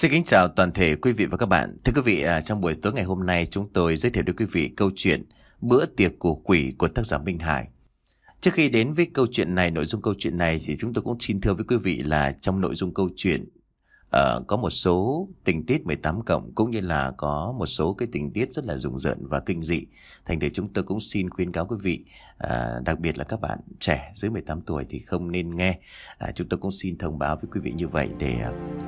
Xin kính chào toàn thể quý vị và các bạn. Thưa quý vị, à, trong buổi tối ngày hôm nay chúng tôi giới thiệu đến quý vị câu chuyện Bữa tiệc của quỷ của tác giả Minh Hải. Trước khi đến với câu chuyện này, nội dung câu chuyện này thì chúng tôi cũng xin thưa với quý vị là trong nội dung câu chuyện uh, có một số tình tiết 18 cộng cũng như là có một số cái tình tiết rất là rùng rợn và kinh dị. Thành thử chúng tôi cũng xin khuyên cáo quý vị, uh, đặc biệt là các bạn trẻ dưới 18 tuổi thì không nên nghe. Uh, chúng tôi cũng xin thông báo với quý vị như vậy để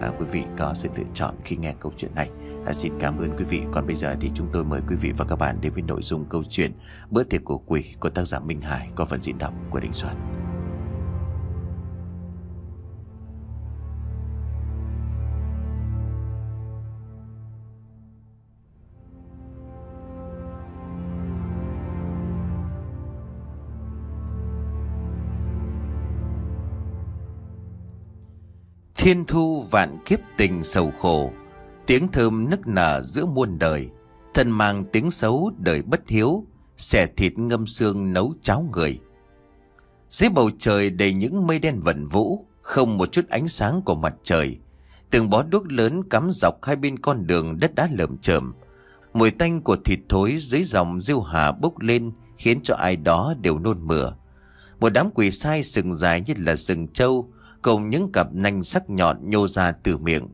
uh, quý vị có sự lựa chọn khi nghe câu chuyện này. Uh, xin cảm ơn quý vị. Còn bây giờ thì chúng tôi mời quý vị và các bạn đến với nội dung câu chuyện Bữa tiệc của quỷ của tác giả Minh Hải có phần diễn đọc của Đình Soạn. Thiên thu vạn kiếp tình sầu khổ Tiếng thơm nức nở giữa muôn đời thân mang tiếng xấu đời bất hiếu Xẻ thịt ngâm xương nấu cháo người Dưới bầu trời đầy những mây đen vẩn vũ Không một chút ánh sáng của mặt trời Từng bó đuốc lớn cắm dọc hai bên con đường đất đá lởm chởm Mùi tanh của thịt thối dưới dòng diêu hà bốc lên Khiến cho ai đó đều nôn mửa Một đám quỷ sai sừng dài như là sừng trâu cùng những cặp nanh sắc nhọn nhô ra từ miệng.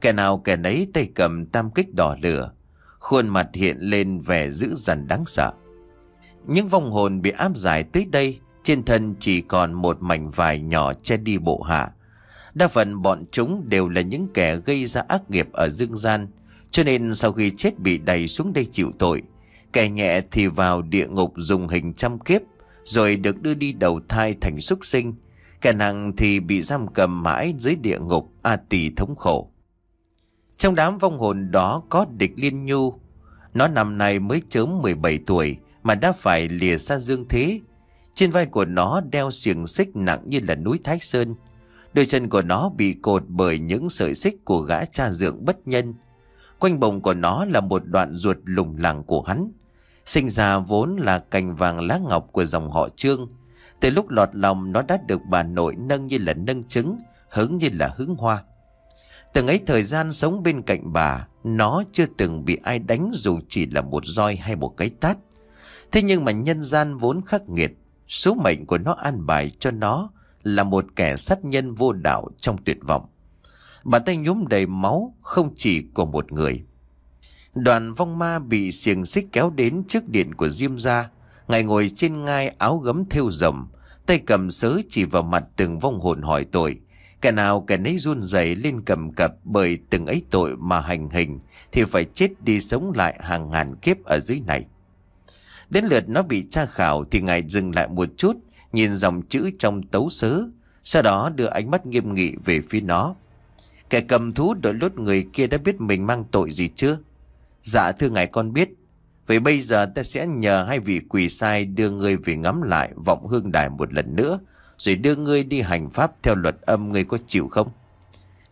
Kẻ nào kẻ nấy tay cầm tam kích đỏ lửa, khuôn mặt hiện lên vẻ dữ dằn đáng sợ. Những vong hồn bị áp giải tới đây, trên thân chỉ còn một mảnh vải nhỏ che đi bộ hạ. Đa phần bọn chúng đều là những kẻ gây ra ác nghiệp ở dương gian, cho nên sau khi chết bị đẩy xuống đây chịu tội. Kẻ nhẹ thì vào địa ngục dùng hình trăm kiếp, rồi được đưa đi đầu thai thành xuất sinh, kẻ nặng thì bị giam cầm mãi dưới địa ngục A tỳ thống khổ Trong đám vong hồn đó có địch liên nhu Nó năm nay mới chớm 17 tuổi Mà đã phải lìa xa dương thế Trên vai của nó đeo xiềng xích nặng như là núi Thái Sơn Đôi chân của nó bị cột bởi những sợi xích của gã cha dượng bất nhân Quanh bồng của nó là một đoạn ruột lùng lẳng của hắn Sinh ra vốn là cành vàng lá ngọc của dòng họ trương từ lúc lọt lòng nó đã được bà nội nâng như là nâng trứng Hứng như là hứng hoa Từng ấy thời gian sống bên cạnh bà Nó chưa từng bị ai đánh dù chỉ là một roi hay một cái tát Thế nhưng mà nhân gian vốn khắc nghiệt Số mệnh của nó an bài cho nó Là một kẻ sát nhân vô đạo trong tuyệt vọng Bàn tay nhúm đầy máu không chỉ của một người Đoàn vong ma bị xiềng xích kéo đến trước điện của Diêm Gia Ngài ngồi trên ngai áo gấm thêu rồng, tay cầm sớ chỉ vào mặt từng vong hồn hỏi tội. Kẻ nào kẻ nấy run rẩy lên cầm cập bởi từng ấy tội mà hành hình thì phải chết đi sống lại hàng ngàn kiếp ở dưới này. Đến lượt nó bị tra khảo thì ngài dừng lại một chút, nhìn dòng chữ trong tấu sớ, sau đó đưa ánh mắt nghiêm nghị về phía nó. Kẻ cầm thú đội lốt người kia đã biết mình mang tội gì chưa? Dạ thưa ngài con biết, Vậy bây giờ ta sẽ nhờ hai vị quỷ sai đưa ngươi về ngắm lại vọng hương đài một lần nữa, rồi đưa ngươi đi hành pháp theo luật âm ngươi có chịu không?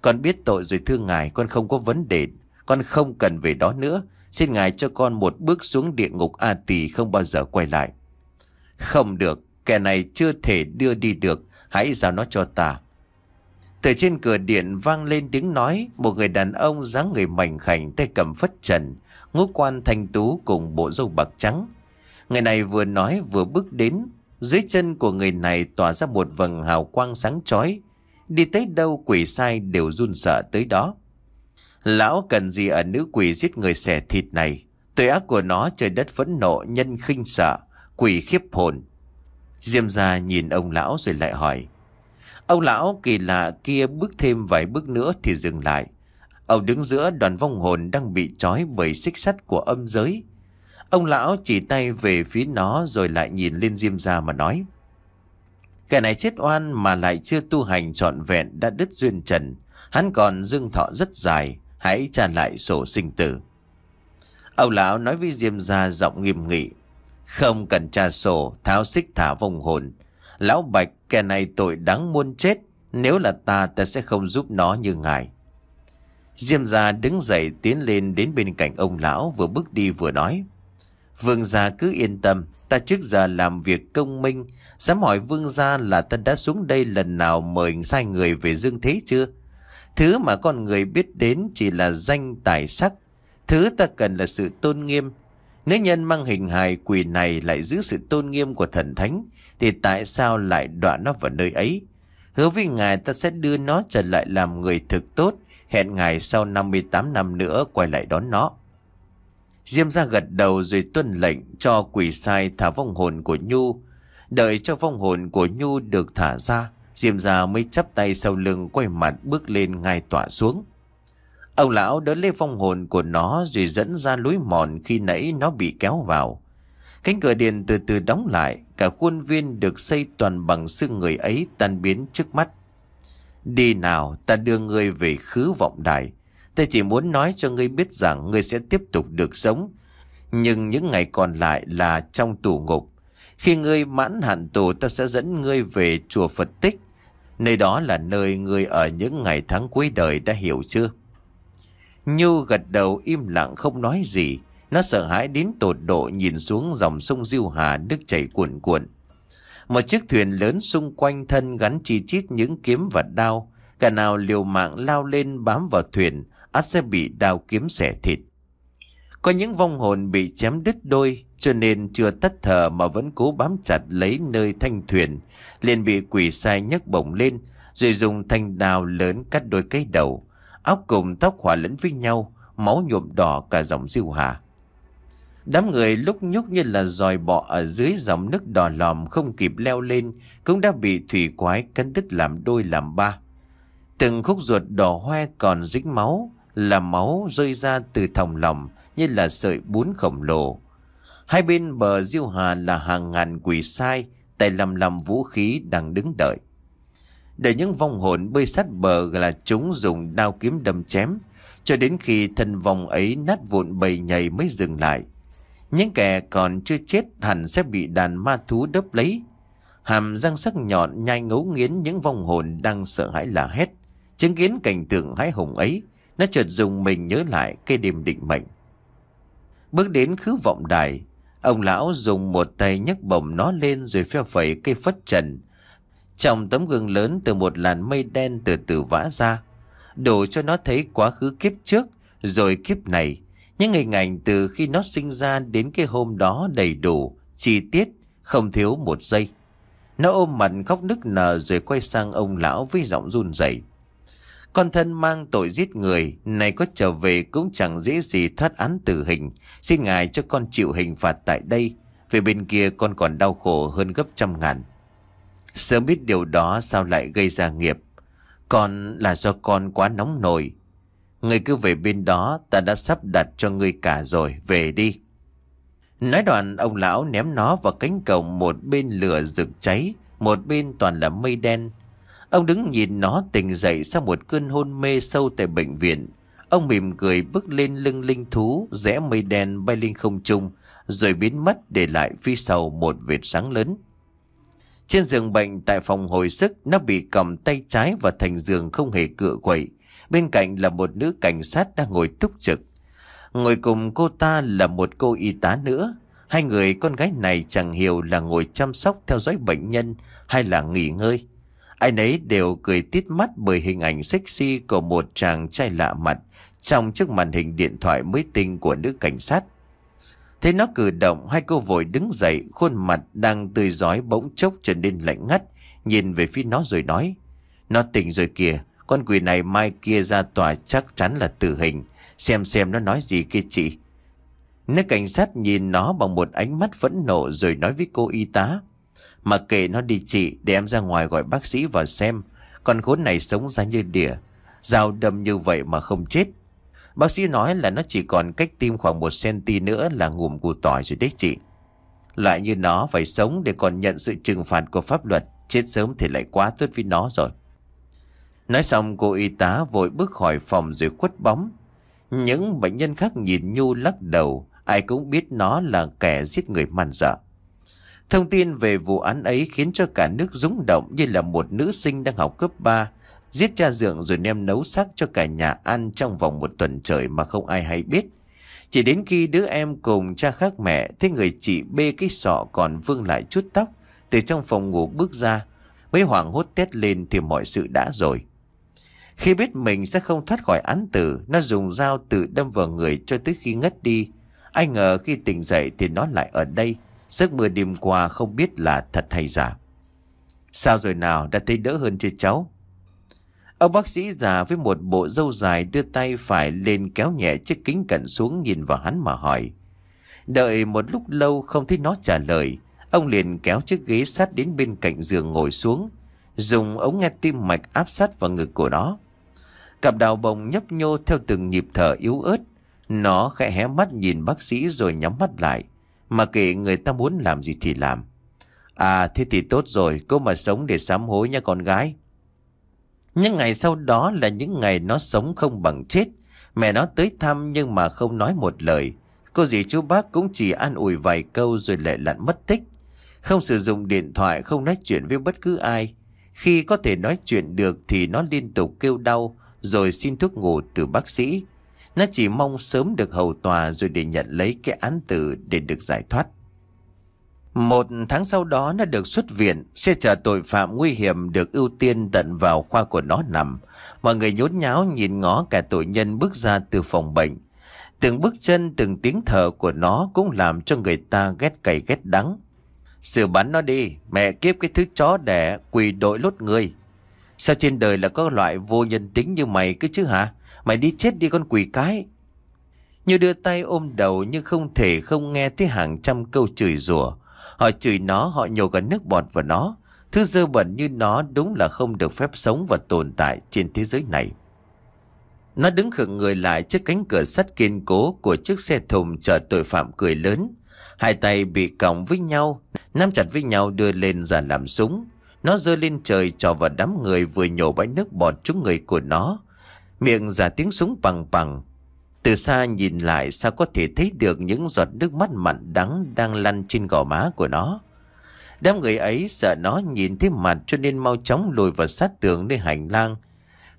Con biết tội rồi thưa ngài, con không có vấn đề, con không cần về đó nữa. Xin ngài cho con một bước xuống địa ngục A Tỳ không bao giờ quay lại. Không được, kẻ này chưa thể đưa đi được, hãy giao nó cho ta. Từ trên cửa điện vang lên tiếng nói, một người đàn ông dáng người mảnh khảnh tay cầm phất trần, ngũ quan thanh tú cùng bộ râu bạc trắng. Người này vừa nói vừa bước đến, dưới chân của người này tỏa ra một vầng hào quang sáng chói đi tới đâu quỷ sai đều run sợ tới đó. Lão cần gì ở nữ quỷ giết người xẻ thịt này, tội ác của nó trời đất phẫn nộ, nhân khinh sợ, quỷ khiếp hồn. Diêm gia nhìn ông lão rồi lại hỏi. Ông lão kỳ lạ kia bước thêm vài bước nữa thì dừng lại. Ông đứng giữa đoàn vong hồn đang bị trói bởi xích sắt của âm giới. Ông lão chỉ tay về phía nó rồi lại nhìn lên diêm ra mà nói. Kẻ này chết oan mà lại chưa tu hành trọn vẹn đã đứt duyên trần. Hắn còn dương thọ rất dài, hãy tra lại sổ sinh tử. Ông lão nói với diêm ra giọng nghiêm nghị. Không cần tra sổ, tháo xích thả vong hồn. Lão Bạch, kẻ này tội đáng muôn chết. Nếu là ta, ta sẽ không giúp nó như ngài. Diêm gia đứng dậy tiến lên đến bên cạnh ông lão vừa bước đi vừa nói. Vương gia cứ yên tâm, ta trước giờ làm việc công minh. Dám hỏi vương gia là ta đã xuống đây lần nào mời sai người về dương thế chưa? Thứ mà con người biết đến chỉ là danh tài sắc. Thứ ta cần là sự tôn nghiêm. Nếu nhân mang hình hài quỷ này lại giữ sự tôn nghiêm của thần thánh, thì tại sao lại đoạn nó vào nơi ấy? Hứa với ngài ta sẽ đưa nó trở lại làm người thực tốt, Hẹn ngài sau 58 năm nữa quay lại đón nó Diêm ra gật đầu rồi tuân lệnh cho quỷ sai thả vong hồn của Nhu Đợi cho vong hồn của Nhu được thả ra Diêm ra mới chắp tay sau lưng quay mặt bước lên ngài tỏa xuống Ông lão đỡ lấy vong hồn của nó rồi dẫn ra lối mòn khi nãy nó bị kéo vào Cánh cửa điện từ từ đóng lại Cả khuôn viên được xây toàn bằng xương người ấy tan biến trước mắt Đi nào, ta đưa ngươi về khứ vọng đài. Ta chỉ muốn nói cho ngươi biết rằng ngươi sẽ tiếp tục được sống. Nhưng những ngày còn lại là trong tù ngục. Khi ngươi mãn hạn tù ta sẽ dẫn ngươi về chùa Phật Tích. Nơi đó là nơi ngươi ở những ngày tháng cuối đời đã hiểu chưa? Nhu gật đầu im lặng không nói gì. Nó sợ hãi đến tột độ nhìn xuống dòng sông Diêu Hà nước chảy cuồn cuộn. Một chiếc thuyền lớn xung quanh thân gắn chi chít những kiếm và đao. Cả nào liều mạng lao lên bám vào thuyền, ắt sẽ bị đao kiếm xẻ thịt. Có những vong hồn bị chém đứt đôi, cho nên chưa tắt thở mà vẫn cố bám chặt lấy nơi thanh thuyền. liền bị quỷ sai nhấc bổng lên, rồi dùng thanh đao lớn cắt đôi cái đầu. áo cùng tóc hòa lẫn với nhau, máu nhuộm đỏ cả dòng diêu hà. Đám người lúc nhúc như là dòi bọ ở dưới dòng nước đỏ lòm không kịp leo lên, cũng đã bị thủy quái cắn đứt làm đôi làm ba. Từng khúc ruột đỏ hoe còn dính máu, là máu rơi ra từ thòng lòng như là sợi bún khổng lồ. Hai bên bờ diêu hà là hàng ngàn quỷ sai, tay lầm lầm vũ khí đang đứng đợi. Để những vong hồn bơi sát bờ là chúng dùng đao kiếm đâm chém, cho đến khi thân vòng ấy nát vụn bầy nhầy mới dừng lại. Những kẻ còn chưa chết hẳn sẽ bị đàn ma thú đớp lấy. Hàm răng sắc nhọn nhai ngấu nghiến những vong hồn đang sợ hãi là hét. Chứng kiến cảnh tượng hái hùng ấy, nó chợt dùng mình nhớ lại cây đêm định mệnh. Bước đến khứ vọng đài, ông lão dùng một tay nhấc bổng nó lên rồi phe phẩy cây phất trần. Trong tấm gương lớn từ một làn mây đen từ từ vã ra, đổ cho nó thấy quá khứ kiếp trước rồi kiếp này những hình ảnh từ khi nó sinh ra đến cái hôm đó đầy đủ, chi tiết, không thiếu một giây. Nó ôm mặt khóc nức nở rồi quay sang ông lão với giọng run rẩy. Con thân mang tội giết người, này có trở về cũng chẳng dễ gì thoát án tử hình. Xin ngài cho con chịu hình phạt tại đây. Về bên kia con còn đau khổ hơn gấp trăm ngàn. Sớm biết điều đó sao lại gây ra nghiệp. Con là do con quá nóng nổi, Người cứ về bên đó ta đã sắp đặt cho người cả rồi Về đi Nói đoạn ông lão ném nó vào cánh cổng Một bên lửa rực cháy Một bên toàn là mây đen Ông đứng nhìn nó tỉnh dậy Sau một cơn hôn mê sâu tại bệnh viện Ông mỉm cười bước lên lưng linh thú Rẽ mây đen bay lên không trung Rồi biến mất để lại phía sau một vệt sáng lớn Trên giường bệnh tại phòng hồi sức Nó bị cầm tay trái và thành giường không hề cựa quậy Bên cạnh là một nữ cảnh sát đang ngồi túc trực. Ngồi cùng cô ta là một cô y tá nữa. Hai người con gái này chẳng hiểu là ngồi chăm sóc theo dõi bệnh nhân hay là nghỉ ngơi. Ai nấy đều cười tít mắt bởi hình ảnh sexy của một chàng trai lạ mặt trong chiếc màn hình điện thoại mới tinh của nữ cảnh sát. thế nó cử động, hai cô vội đứng dậy, khuôn mặt đang tươi giói bỗng chốc trở nên lạnh ngắt, nhìn về phía nó rồi nói. Nó tỉnh rồi kìa, con quỷ này mai kia ra tòa chắc chắn là tử hình. Xem xem nó nói gì kia chị. nếu cảnh sát nhìn nó bằng một ánh mắt phẫn nộ rồi nói với cô y tá. Mà kệ nó đi chị để em ra ngoài gọi bác sĩ vào xem. Con khốn này sống ra như đỉa. Dao đâm như vậy mà không chết. Bác sĩ nói là nó chỉ còn cách tim khoảng một cm nữa là ngủm củ tỏi rồi đấy chị. lại như nó phải sống để còn nhận sự trừng phạt của pháp luật. Chết sớm thì lại quá tốt với nó rồi. Nói xong cô y tá vội bước khỏi phòng rồi khuất bóng. Những bệnh nhân khác nhìn Nhu lắc đầu, ai cũng biết nó là kẻ giết người man dợ. Thông tin về vụ án ấy khiến cho cả nước rúng động như là một nữ sinh đang học cấp 3, giết cha dượng rồi nem nấu xác cho cả nhà ăn trong vòng một tuần trời mà không ai hay biết. Chỉ đến khi đứa em cùng cha khác mẹ thấy người chị bê cái sọ còn vương lại chút tóc từ trong phòng ngủ bước ra, mới hoảng hốt tét lên thì mọi sự đã rồi. Khi biết mình sẽ không thoát khỏi án tử, nó dùng dao tự đâm vào người cho tới khi ngất đi. Ai ngờ khi tỉnh dậy thì nó lại ở đây. Giấc mưa đêm qua không biết là thật hay giả. Sao rồi nào đã thấy đỡ hơn chưa cháu? Ông bác sĩ già với một bộ râu dài đưa tay phải lên kéo nhẹ chiếc kính cận xuống nhìn vào hắn mà hỏi. Đợi một lúc lâu không thấy nó trả lời. Ông liền kéo chiếc ghế sát đến bên cạnh giường ngồi xuống. Dùng ống nghe tim mạch áp sát vào ngực của nó. Cặp đào bồng nhấp nhô theo từng nhịp thở yếu ớt. Nó khẽ hé mắt nhìn bác sĩ rồi nhắm mắt lại. Mà kệ người ta muốn làm gì thì làm. À thế thì tốt rồi, cô mà sống để sám hối nha con gái. Những ngày sau đó là những ngày nó sống không bằng chết. Mẹ nó tới thăm nhưng mà không nói một lời. Cô dì chú bác cũng chỉ an ủi vài câu rồi lại lặn mất tích. Không sử dụng điện thoại, không nói chuyện với bất cứ ai. Khi có thể nói chuyện được thì nó liên tục kêu đau rồi xin thuốc ngủ từ bác sĩ. Nó chỉ mong sớm được hầu tòa rồi để nhận lấy cái án tử để được giải thoát. Một tháng sau đó nó được xuất viện, xe chở tội phạm nguy hiểm được ưu tiên tận vào khoa của nó nằm. Mọi người nhốn nháo nhìn ngó cả tội nhân bước ra từ phòng bệnh. Từng bước chân, từng tiếng thở của nó cũng làm cho người ta ghét cay ghét đắng. Sự bắn nó đi, mẹ kiếp cái thứ chó đẻ, quỳ đội lốt người. Sao trên đời là có loại vô nhân tính như mày cứ chứ hả? Mày đi chết đi con quỷ cái. Như đưa tay ôm đầu nhưng không thể không nghe thấy hàng trăm câu chửi rủa. Họ chửi nó, họ nhổ cả nước bọt vào nó. Thứ dơ bẩn như nó đúng là không được phép sống và tồn tại trên thế giới này. Nó đứng khựng người lại trước cánh cửa sắt kiên cố của chiếc xe thùng chở tội phạm cười lớn. Hai tay bị còng với nhau, nắm chặt với nhau đưa lên ra làm súng. Nó giơ lên trời trò vào đám người vừa nhổ bãi nước bọt chúng người của nó. Miệng giả tiếng súng bằng bằng. Từ xa nhìn lại sao có thể thấy được những giọt nước mắt mặn đắng đang lăn trên gò má của nó. Đám người ấy sợ nó nhìn thấy mặt cho nên mau chóng lùi vào sát tường nơi hành lang.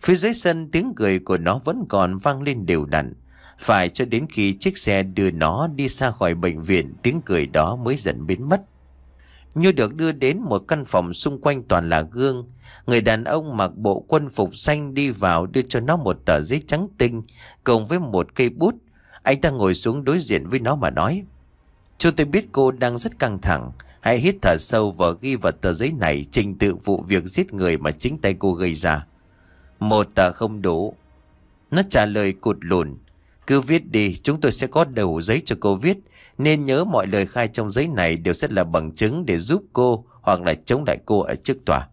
Phía dưới sân tiếng cười của nó vẫn còn vang lên đều đặn. Phải cho đến khi chiếc xe đưa nó đi xa khỏi bệnh viện tiếng cười đó mới dần biến mất. Như được đưa đến một căn phòng xung quanh toàn là gương Người đàn ông mặc bộ quân phục xanh đi vào đưa cho nó một tờ giấy trắng tinh Cùng với một cây bút Anh ta ngồi xuống đối diện với nó mà nói Chú tôi biết cô đang rất căng thẳng Hãy hít thở sâu và ghi vào tờ giấy này trình tự vụ việc giết người mà chính tay cô gây ra Một tờ không đủ Nó trả lời cụt lùn Cứ viết đi chúng tôi sẽ có đầu giấy cho cô viết nên nhớ mọi lời khai trong giấy này đều sẽ là bằng chứng để giúp cô hoặc là chống lại cô ở trước tòa.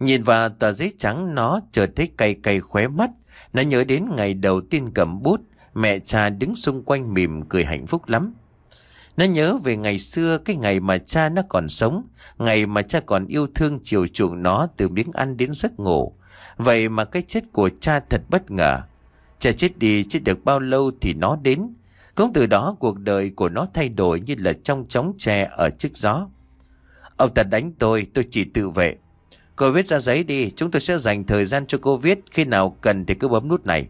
Nhìn vào tờ giấy trắng nó chợt thấy cay cay khóe mắt. Nó nhớ đến ngày đầu tiên cầm bút, mẹ cha đứng xung quanh mỉm cười hạnh phúc lắm. Nó nhớ về ngày xưa, cái ngày mà cha nó còn sống, ngày mà cha còn yêu thương chiều chuộng nó từ miếng ăn đến giấc ngủ. Vậy mà cái chết của cha thật bất ngờ. Cha chết đi, chết được bao lâu thì nó đến, cũng từ đó cuộc đời của nó thay đổi như là trong chóng tre ở trước gió. Ông ta đánh tôi, tôi chỉ tự vệ. Cô viết ra giấy đi, chúng tôi sẽ dành thời gian cho cô viết, khi nào cần thì cứ bấm nút này.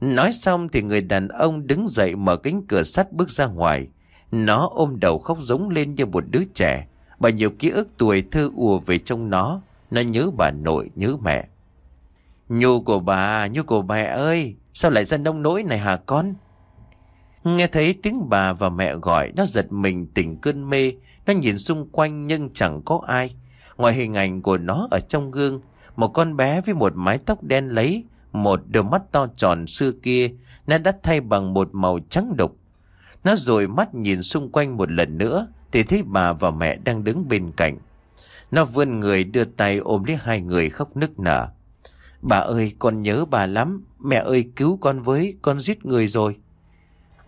Nói xong thì người đàn ông đứng dậy mở cánh cửa sắt bước ra ngoài. Nó ôm đầu khóc giống lên như một đứa trẻ. và nhiều ký ức tuổi thơ ùa về trong nó. Nó nhớ bà nội, nhớ mẹ. Nhu của bà, nhu của mẹ ơi, sao lại ra nông nỗi này hả con? Nghe thấy tiếng bà và mẹ gọi Nó giật mình tỉnh cơn mê Nó nhìn xung quanh nhưng chẳng có ai Ngoài hình ảnh của nó ở trong gương Một con bé với một mái tóc đen lấy Một đôi mắt to tròn xưa kia Nó đã thay bằng một màu trắng đục Nó rồi mắt nhìn xung quanh một lần nữa Thì thấy bà và mẹ đang đứng bên cạnh Nó vươn người đưa tay ôm lấy hai người khóc nức nở Bà ơi con nhớ bà lắm Mẹ ơi cứu con với Con giết người rồi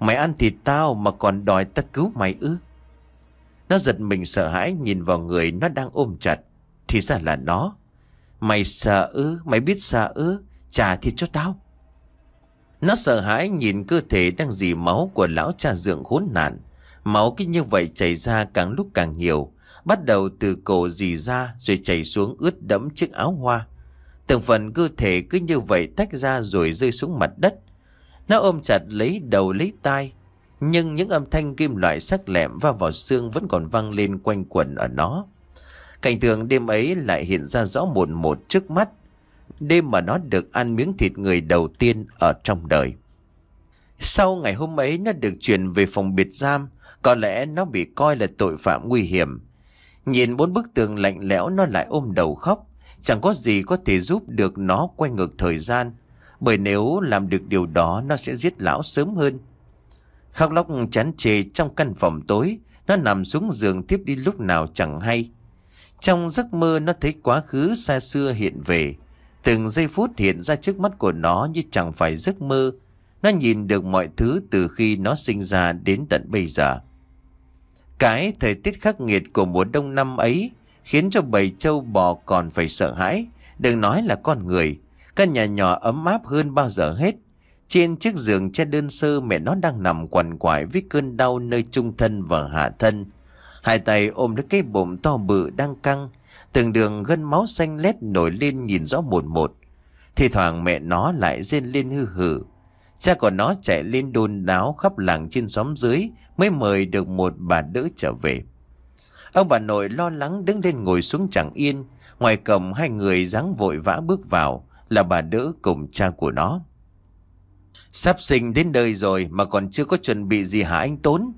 Mày ăn thịt tao mà còn đòi ta cứu mày ư Nó giật mình sợ hãi nhìn vào người nó đang ôm chặt Thì ra là nó Mày sợ ư Mày biết sợ ư Trả thịt cho tao Nó sợ hãi nhìn cơ thể đang dì máu của lão cha dượng khốn nạn Máu cứ như vậy chảy ra càng lúc càng nhiều Bắt đầu từ cổ dì ra rồi chảy xuống ướt đẫm chiếc áo hoa Từng phần cơ thể cứ như vậy tách ra rồi rơi xuống mặt đất nó ôm chặt lấy đầu lấy tai. Nhưng những âm thanh kim loại sắc lẹm và vỏ xương vẫn còn vang lên quanh quẩn ở nó. Cảnh tượng đêm ấy lại hiện ra rõ một một trước mắt. Đêm mà nó được ăn miếng thịt người đầu tiên ở trong đời. Sau ngày hôm ấy nó được chuyển về phòng biệt giam, có lẽ nó bị coi là tội phạm nguy hiểm. Nhìn bốn bức tường lạnh lẽo nó lại ôm đầu khóc, chẳng có gì có thể giúp được nó quay ngược thời gian bởi nếu làm được điều đó Nó sẽ giết lão sớm hơn Khóc lóc chán chề trong căn phòng tối Nó nằm xuống giường tiếp đi lúc nào chẳng hay Trong giấc mơ nó thấy quá khứ xa xưa hiện về Từng giây phút hiện ra trước mắt của nó như chẳng phải giấc mơ Nó nhìn được mọi thứ từ khi nó sinh ra đến tận bây giờ Cái thời tiết khắc nghiệt của mùa đông năm ấy Khiến cho bầy trâu bò còn phải sợ hãi Đừng nói là con người Căn nhà nhỏ ấm áp hơn bao giờ hết. Trên chiếc giường che đơn sơ mẹ nó đang nằm quằn quại với cơn đau nơi trung thân và hạ thân. Hai tay ôm lấy cái bụng to bự đang căng. Từng đường gân máu xanh lét nổi lên nhìn rõ một một. Thì thoảng mẹ nó lại rên lên hư hử. Cha của nó chạy lên đôn đáo khắp làng trên xóm dưới mới mời được một bà đỡ trở về. Ông bà nội lo lắng đứng lên ngồi xuống chẳng yên. Ngoài cổng hai người dáng vội vã bước vào là bà đỡ cùng cha của nó. Sắp sinh đến nơi rồi mà còn chưa có chuẩn bị gì hả anh Tốn?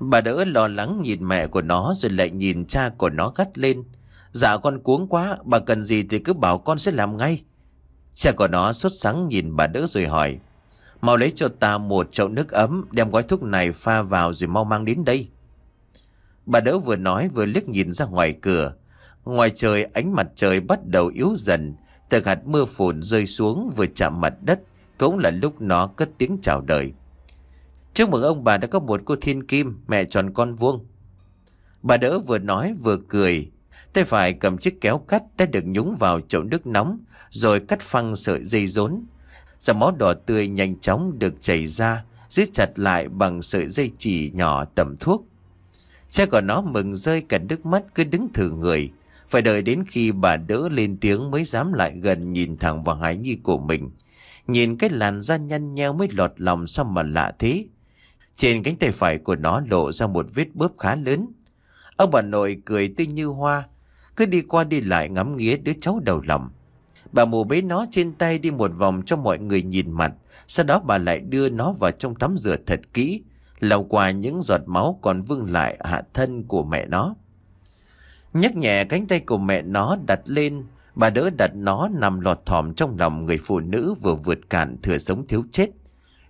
Bà đỡ lo lắng nhìn mẹ của nó rồi lại nhìn cha của nó gắt lên. Dạ con cuống quá, bà cần gì thì cứ bảo con sẽ làm ngay. Cha của nó sốt sắng nhìn bà đỡ rồi hỏi. Mau lấy cho ta một chậu nước ấm, đem gói thuốc này pha vào rồi mau mang đến đây. Bà đỡ vừa nói vừa liếc nhìn ra ngoài cửa. Ngoài trời ánh mặt trời bắt đầu yếu dần, Từng hạt mưa phùn rơi xuống vừa chạm mặt đất Cũng là lúc nó cất tiếng chào đời Chúc mừng ông bà đã có một cô thiên kim Mẹ tròn con vuông Bà đỡ vừa nói vừa cười Tay phải cầm chiếc kéo cắt đã được nhúng vào chậu nước nóng Rồi cắt phăng sợi dây rốn Dòng máu đỏ tươi nhanh chóng được chảy ra Giết chặt lại bằng sợi dây chỉ nhỏ tầm thuốc Cha của nó mừng rơi cả nước mắt cứ đứng thử người phải đợi đến khi bà đỡ lên tiếng mới dám lại gần nhìn thẳng vào hái Nhi của mình. Nhìn cái làn da nhăn nheo mới lọt lòng sao mà lạ thế. Trên cánh tay phải của nó lộ ra một vết bớp khá lớn. Ông bà nội cười tươi như hoa, cứ đi qua đi lại ngắm nghía đứa cháu đầu lòng. Bà mù bế nó trên tay đi một vòng cho mọi người nhìn mặt, sau đó bà lại đưa nó vào trong tắm rửa thật kỹ, lau qua những giọt máu còn vương lại hạ thân của mẹ nó. Nhắc nhẹ cánh tay của mẹ nó đặt lên Bà đỡ đặt nó nằm lọt thỏm trong lòng người phụ nữ vừa vượt cạn thừa sống thiếu chết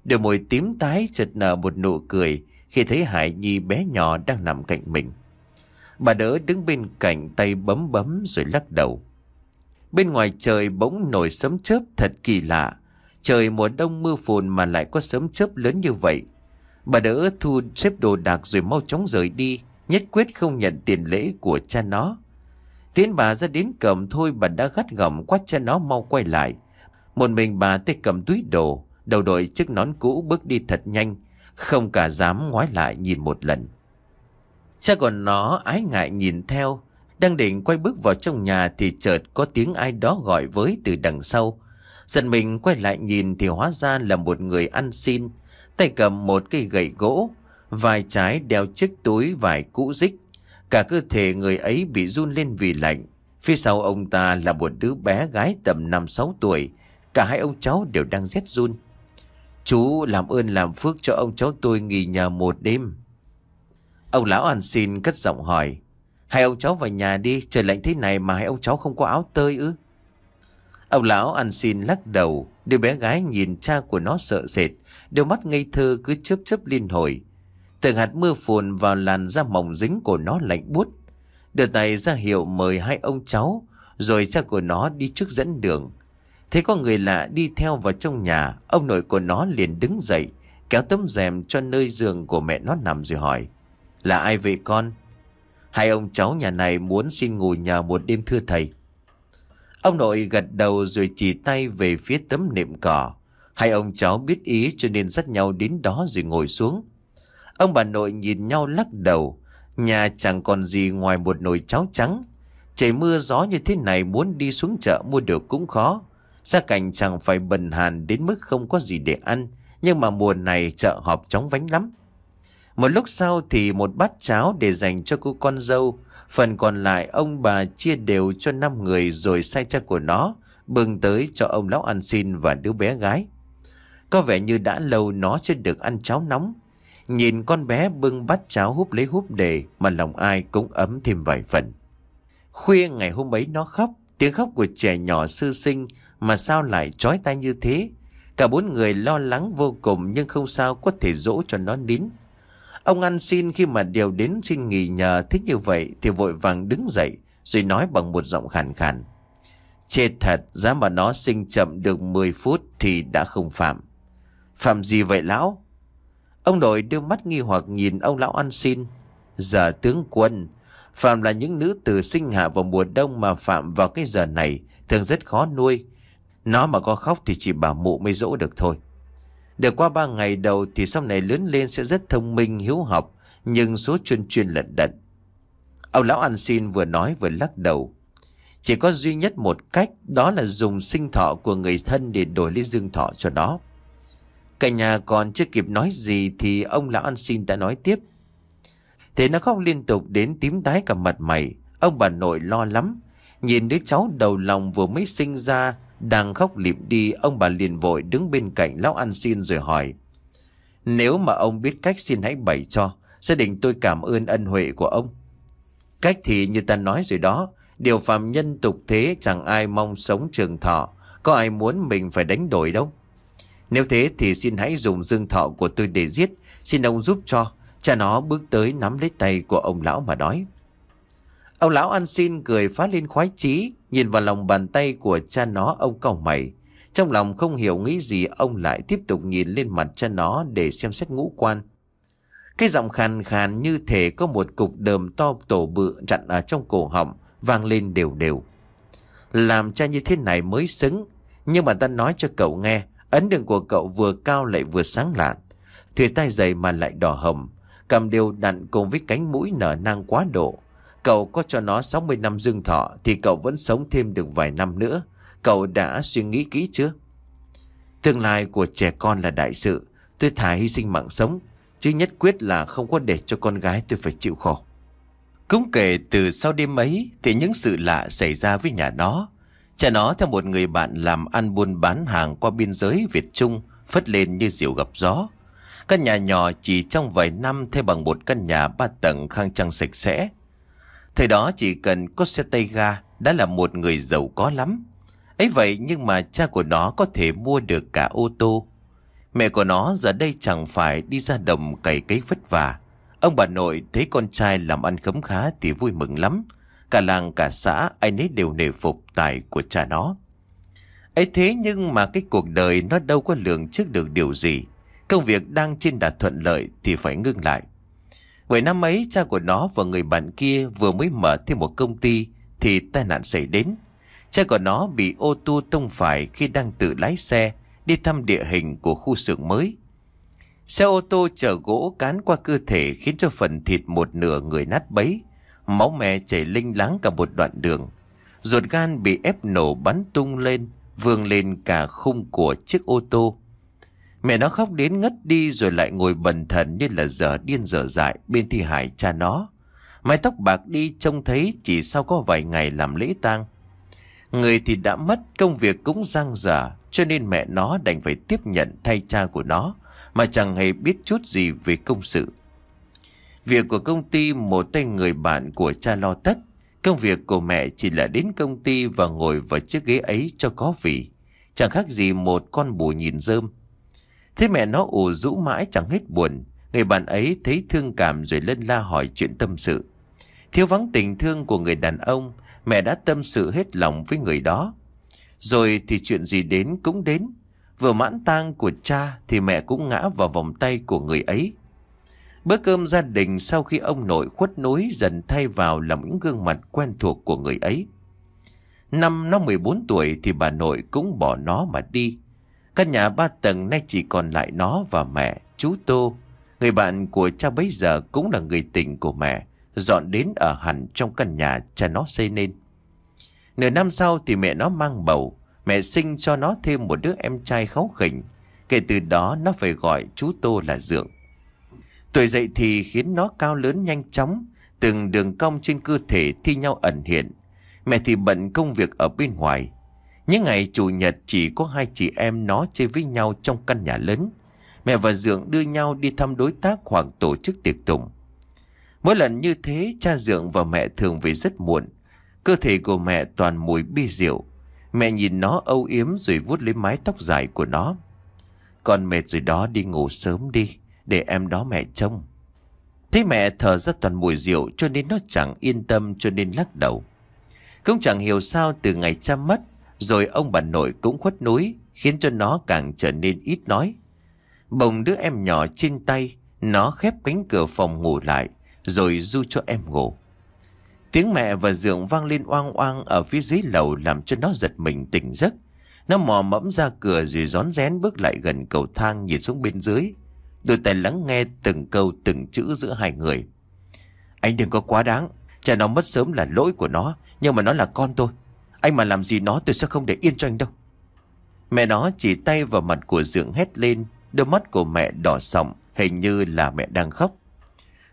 Đôi môi tím tái chợt nở một nụ cười Khi thấy Hải Nhi bé nhỏ đang nằm cạnh mình Bà đỡ đứng bên cạnh tay bấm bấm rồi lắc đầu Bên ngoài trời bỗng nổi sấm chớp thật kỳ lạ Trời mùa đông mưa phùn mà lại có sấm chớp lớn như vậy Bà đỡ thu xếp đồ đạc rồi mau chóng rời đi nhất quyết không nhận tiền lễ của cha nó. Tiến bà ra đến cầm thôi bà đã gắt gỏng quát cha nó mau quay lại. Một mình bà tay cầm túi đồ, đầu đội chiếc nón cũ bước đi thật nhanh, không cả dám ngoái lại nhìn một lần. Cha còn nó ái ngại nhìn theo, đang định quay bước vào trong nhà thì chợt có tiếng ai đó gọi với từ đằng sau. Dần mình quay lại nhìn thì hóa ra là một người ăn xin, tay cầm một cây gậy gỗ, vai trái đeo chiếc túi vải cũ rích. Cả cơ thể người ấy bị run lên vì lạnh. Phía sau ông ta là một đứa bé gái tầm 5-6 tuổi. Cả hai ông cháu đều đang rét run. Chú làm ơn làm phước cho ông cháu tôi nghỉ nhà một đêm. Ông lão ăn xin cất giọng hỏi. Hai ông cháu vào nhà đi, trời lạnh thế này mà hai ông cháu không có áo tơi ư? Ông lão ăn xin lắc đầu, đứa bé gái nhìn cha của nó sợ sệt, đôi mắt ngây thơ cứ chớp chớp liên hồi. Từng hạt mưa phùn vào làn da mỏng dính của nó lạnh buốt Đưa tay ra hiệu mời hai ông cháu Rồi cha của nó đi trước dẫn đường thấy có người lạ đi theo vào trong nhà Ông nội của nó liền đứng dậy Kéo tấm rèm cho nơi giường của mẹ nó nằm rồi hỏi Là ai vậy con? Hai ông cháu nhà này muốn xin ngủ nhờ một đêm thưa thầy Ông nội gật đầu rồi chỉ tay về phía tấm nệm cỏ Hai ông cháu biết ý cho nên dắt nhau đến đó rồi ngồi xuống Ông bà nội nhìn nhau lắc đầu Nhà chẳng còn gì ngoài một nồi cháo trắng Trời mưa gió như thế này muốn đi xuống chợ mua được cũng khó Gia cảnh chẳng phải bần hàn đến mức không có gì để ăn Nhưng mà mùa này chợ họp chóng vánh lắm Một lúc sau thì một bát cháo để dành cho cô con dâu Phần còn lại ông bà chia đều cho 5 người rồi sai cha của nó Bưng tới cho ông lão ăn xin và đứa bé gái Có vẻ như đã lâu nó chưa được ăn cháo nóng Nhìn con bé bưng bát cháo húp lấy húp để mà lòng ai cũng ấm thêm vài phần. Khuya ngày hôm ấy nó khóc, tiếng khóc của trẻ nhỏ sư sinh mà sao lại trói tay như thế. Cả bốn người lo lắng vô cùng nhưng không sao có thể dỗ cho nó nín. Ông ăn xin khi mà đều đến xin nghỉ nhờ thích như vậy thì vội vàng đứng dậy rồi nói bằng một giọng khàn khàn. chết thật, giá mà nó sinh chậm được 10 phút thì đã không phạm. Phạm gì vậy lão? Ông nội đưa mắt nghi hoặc nhìn ông lão ăn xin. Giờ tướng quân, Phạm là những nữ tử sinh hạ vào mùa đông mà Phạm vào cái giờ này thường rất khó nuôi. Nó mà có khóc thì chỉ bà mụ mới dỗ được thôi. Được qua ba ngày đầu thì sau này lớn lên sẽ rất thông minh, hiếu học, nhưng số chuyên chuyên lận đận. Ông lão ăn xin vừa nói vừa lắc đầu. Chỉ có duy nhất một cách đó là dùng sinh thọ của người thân để đổi lấy dương thọ cho nó. Cả nhà còn chưa kịp nói gì thì ông lão ăn xin đã nói tiếp. Thế nó khóc liên tục đến tím tái cả mặt mày. Ông bà nội lo lắm. Nhìn đứa cháu đầu lòng vừa mới sinh ra đang khóc liệm đi, ông bà liền vội đứng bên cạnh lão ăn xin rồi hỏi. Nếu mà ông biết cách xin hãy bày cho, sẽ đình tôi cảm ơn ân huệ của ông. Cách thì như ta nói rồi đó, điều phàm nhân tục thế chẳng ai mong sống trường thọ, có ai muốn mình phải đánh đổi đâu. Nếu thế thì xin hãy dùng dương thọ của tôi để giết Xin ông giúp cho Cha nó bước tới nắm lấy tay của ông lão mà nói Ông lão ăn xin cười phá lên khoái chí Nhìn vào lòng bàn tay của cha nó ông cầu mày Trong lòng không hiểu nghĩ gì Ông lại tiếp tục nhìn lên mặt cha nó để xem xét ngũ quan Cái giọng khàn khàn như thể có một cục đờm to tổ bự chặn ở trong cổ họng Vang lên đều đều Làm cha như thế này mới xứng Nhưng mà ta nói cho cậu nghe Ấn đường của cậu vừa cao lại vừa sáng lạn. Thủy tay dày mà lại đỏ hồng. Cầm đều đặn cùng với cánh mũi nở nang quá độ. Cậu có cho nó 60 năm dương thọ thì cậu vẫn sống thêm được vài năm nữa. Cậu đã suy nghĩ kỹ chưa? Tương lai của trẻ con là đại sự. Tôi thà hy sinh mạng sống. Chứ nhất quyết là không có để cho con gái tôi phải chịu khổ. Cũng kể từ sau đêm ấy thì những sự lạ xảy ra với nhà nó. Cha nó theo một người bạn làm ăn buôn bán hàng qua biên giới Việt Trung phất lên như diều gặp gió. Căn nhà nhỏ chỉ trong vài năm thay bằng một căn nhà ba tầng khang trang sạch sẽ. Thời đó chỉ cần có xe tay ga đã là một người giàu có lắm. ấy vậy nhưng mà cha của nó có thể mua được cả ô tô. Mẹ của nó giờ đây chẳng phải đi ra đồng cày cấy vất vả. Ông bà nội thấy con trai làm ăn khấm khá thì vui mừng lắm. Cả làng cả xã ai nấy đều nể phục tài của cha nó ấy thế nhưng mà cái cuộc đời nó đâu có lường trước được điều gì Công việc đang trên đà thuận lợi thì phải ngưng lại Vậy năm ấy cha của nó và người bạn kia vừa mới mở thêm một công ty Thì tai nạn xảy đến Cha của nó bị ô tô tông phải khi đang tự lái xe Đi thăm địa hình của khu xưởng mới Xe ô tô chở gỗ cán qua cơ thể khiến cho phần thịt một nửa người nát bấy Máu me chảy linh láng cả một đoạn đường Ruột gan bị ép nổ bắn tung lên Vương lên cả khung của chiếc ô tô Mẹ nó khóc đến ngất đi rồi lại ngồi bần thần như là giờ điên dở dại bên thi hải cha nó. Mái tóc bạc đi trông thấy chỉ sau có vài ngày làm lễ tang. Người thì đã mất, công việc cũng giang dở, cho nên mẹ nó đành phải tiếp nhận thay cha của nó, mà chẳng hề biết chút gì về công sự. Việc của công ty một tay người bạn của cha lo tất. Công việc của mẹ chỉ là đến công ty và ngồi vào chiếc ghế ấy cho có vị. Chẳng khác gì một con bù nhìn rơm. Thế mẹ nó ủ rũ mãi chẳng hết buồn. Người bạn ấy thấy thương cảm rồi lên la hỏi chuyện tâm sự. Thiếu vắng tình thương của người đàn ông, mẹ đã tâm sự hết lòng với người đó. Rồi thì chuyện gì đến cũng đến. Vừa mãn tang của cha thì mẹ cũng ngã vào vòng tay của người ấy. Bữa cơm gia đình sau khi ông nội khuất núi dần thay vào là những gương mặt quen thuộc của người ấy. Năm nó 14 tuổi thì bà nội cũng bỏ nó mà đi. Căn nhà ba tầng nay chỉ còn lại nó và mẹ, chú Tô. Người bạn của cha bấy giờ cũng là người tình của mẹ, dọn đến ở hẳn trong căn nhà cha nó xây nên. Nửa năm sau thì mẹ nó mang bầu, mẹ sinh cho nó thêm một đứa em trai kháu khỉnh. Kể từ đó nó phải gọi chú Tô là Dượng. Tuổi dậy thì khiến nó cao lớn nhanh chóng, từng đường cong trên cơ thể thi nhau ẩn hiện. Mẹ thì bận công việc ở bên ngoài. Những ngày chủ nhật chỉ có hai chị em nó chơi với nhau trong căn nhà lớn. Mẹ và Dượng đưa nhau đi thăm đối tác hoặc tổ chức tiệc tùng. Mỗi lần như thế, cha Dượng và mẹ thường về rất muộn. Cơ thể của mẹ toàn mùi bia rượu. Mẹ nhìn nó âu yếm rồi vuốt lấy mái tóc dài của nó. Con mệt rồi đó đi ngủ sớm đi để em đó mẹ trông. Thế mẹ thở ra toàn mùi rượu cho nên nó chẳng yên tâm cho nên lắc đầu. Cũng chẳng hiểu sao từ ngày cha mất rồi ông bà nội cũng khuất núi khiến cho nó càng trở nên ít nói. Bồng đứa em nhỏ trên tay nó khép cánh cửa phòng ngủ lại rồi du cho em ngủ. Tiếng mẹ và giường vang lên oang oang ở phía dưới lầu làm cho nó giật mình tỉnh giấc. Nó mò mẫm ra cửa rồi rón rén bước lại gần cầu thang nhìn xuống bên dưới. Đôi tay lắng nghe từng câu từng chữ giữa hai người Anh đừng có quá đáng Cha nó mất sớm là lỗi của nó Nhưng mà nó là con tôi Anh mà làm gì nó tôi sẽ không để yên cho anh đâu Mẹ nó chỉ tay vào mặt của dưỡng hét lên Đôi mắt của mẹ đỏ sọng Hình như là mẹ đang khóc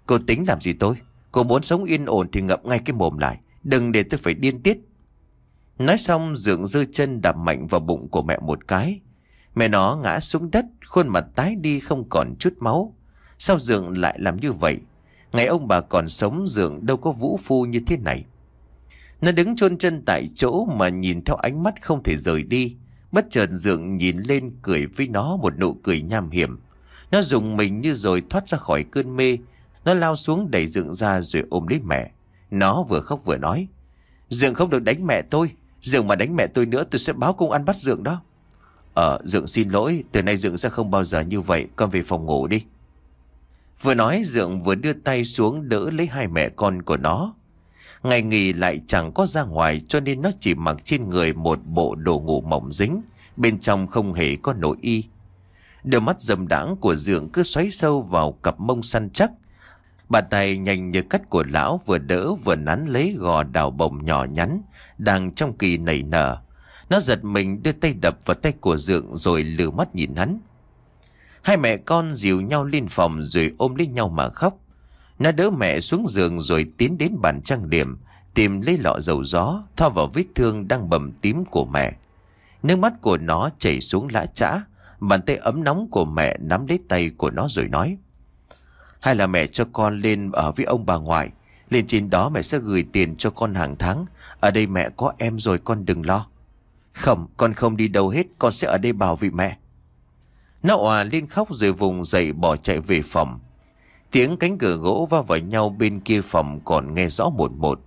Cô tính làm gì tôi Cô muốn sống yên ổn thì ngậm ngay cái mồm lại Đừng để tôi phải điên tiết Nói xong dưỡng dư chân đạp mạnh vào bụng của mẹ một cái Mẹ nó ngã xuống đất, khuôn mặt tái đi không còn chút máu. Sao Dượng lại làm như vậy? Ngày ông bà còn sống Dượng đâu có vũ phu như thế này. Nó đứng chôn chân tại chỗ mà nhìn theo ánh mắt không thể rời đi. Bất chợt Dượng nhìn lên cười với nó một nụ cười nham hiểm. Nó dùng mình như rồi thoát ra khỏi cơn mê. Nó lao xuống đẩy Dượng ra rồi ôm lấy mẹ. Nó vừa khóc vừa nói. Dượng không được đánh mẹ tôi. Dượng mà đánh mẹ tôi nữa tôi sẽ báo công an bắt Dượng đó. Ờ Dượng xin lỗi Từ nay Dượng sẽ không bao giờ như vậy Con về phòng ngủ đi Vừa nói Dượng vừa đưa tay xuống đỡ lấy hai mẹ con của nó Ngày nghỉ lại chẳng có ra ngoài Cho nên nó chỉ mặc trên người một bộ đồ ngủ mỏng dính Bên trong không hề có nội y Đôi mắt dầm đãng của Dượng cứ xoáy sâu vào cặp mông săn chắc Bàn tay nhanh như cắt của lão vừa đỡ vừa nắn lấy gò đào bồng nhỏ nhắn Đang trong kỳ nảy nở nó giật mình đưa tay đập vào tay của Dượng rồi lừa mắt nhìn hắn. Hai mẹ con dìu nhau lên phòng rồi ôm lấy nhau mà khóc. Nó đỡ mẹ xuống giường rồi tiến đến bàn trang điểm, tìm lấy lọ dầu gió, thoa vào vết thương đang bầm tím của mẹ. Nước mắt của nó chảy xuống lã chã, bàn tay ấm nóng của mẹ nắm lấy tay của nó rồi nói. Hay là mẹ cho con lên ở với ông bà ngoại, lên trên đó mẹ sẽ gửi tiền cho con hàng tháng, ở đây mẹ có em rồi con đừng lo. Không, con không đi đâu hết, con sẽ ở đây bảo vị mẹ. Nó òa lên khóc rồi vùng dậy bỏ chạy về phòng. Tiếng cánh cửa gỗ va vào nhau bên kia phòng còn nghe rõ một một.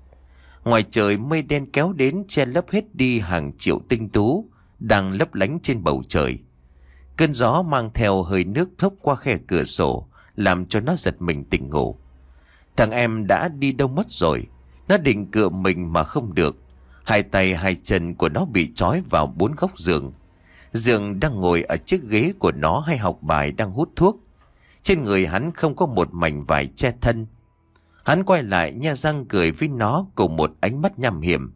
Ngoài trời mây đen kéo đến che lấp hết đi hàng triệu tinh tú đang lấp lánh trên bầu trời. Cơn gió mang theo hơi nước thốc qua khe cửa sổ làm cho nó giật mình tỉnh ngủ. Thằng em đã đi đâu mất rồi, nó định cựa mình mà không được. Hai tay hai chân của nó bị trói vào bốn góc giường Dường đang ngồi ở chiếc ghế của nó hay học bài đang hút thuốc Trên người hắn không có một mảnh vải che thân Hắn quay lại nha răng cười với nó cùng một ánh mắt nhằm hiểm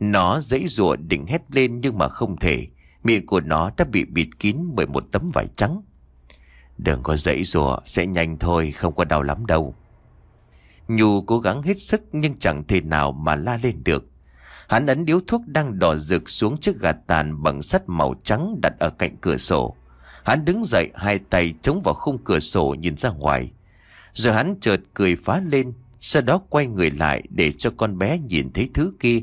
Nó dãy rùa định hét lên nhưng mà không thể Miệng của nó đã bị bịt kín bởi một tấm vải trắng Đừng có dãy rùa sẽ nhanh thôi, không có đau lắm đâu Nhu cố gắng hết sức nhưng chẳng thể nào mà la lên được Hắn ấn điếu thuốc đang đỏ rực xuống chiếc gạt tàn bằng sắt màu trắng đặt ở cạnh cửa sổ. Hắn đứng dậy hai tay chống vào khung cửa sổ nhìn ra ngoài. Rồi hắn chợt cười phá lên, sau đó quay người lại để cho con bé nhìn thấy thứ kia.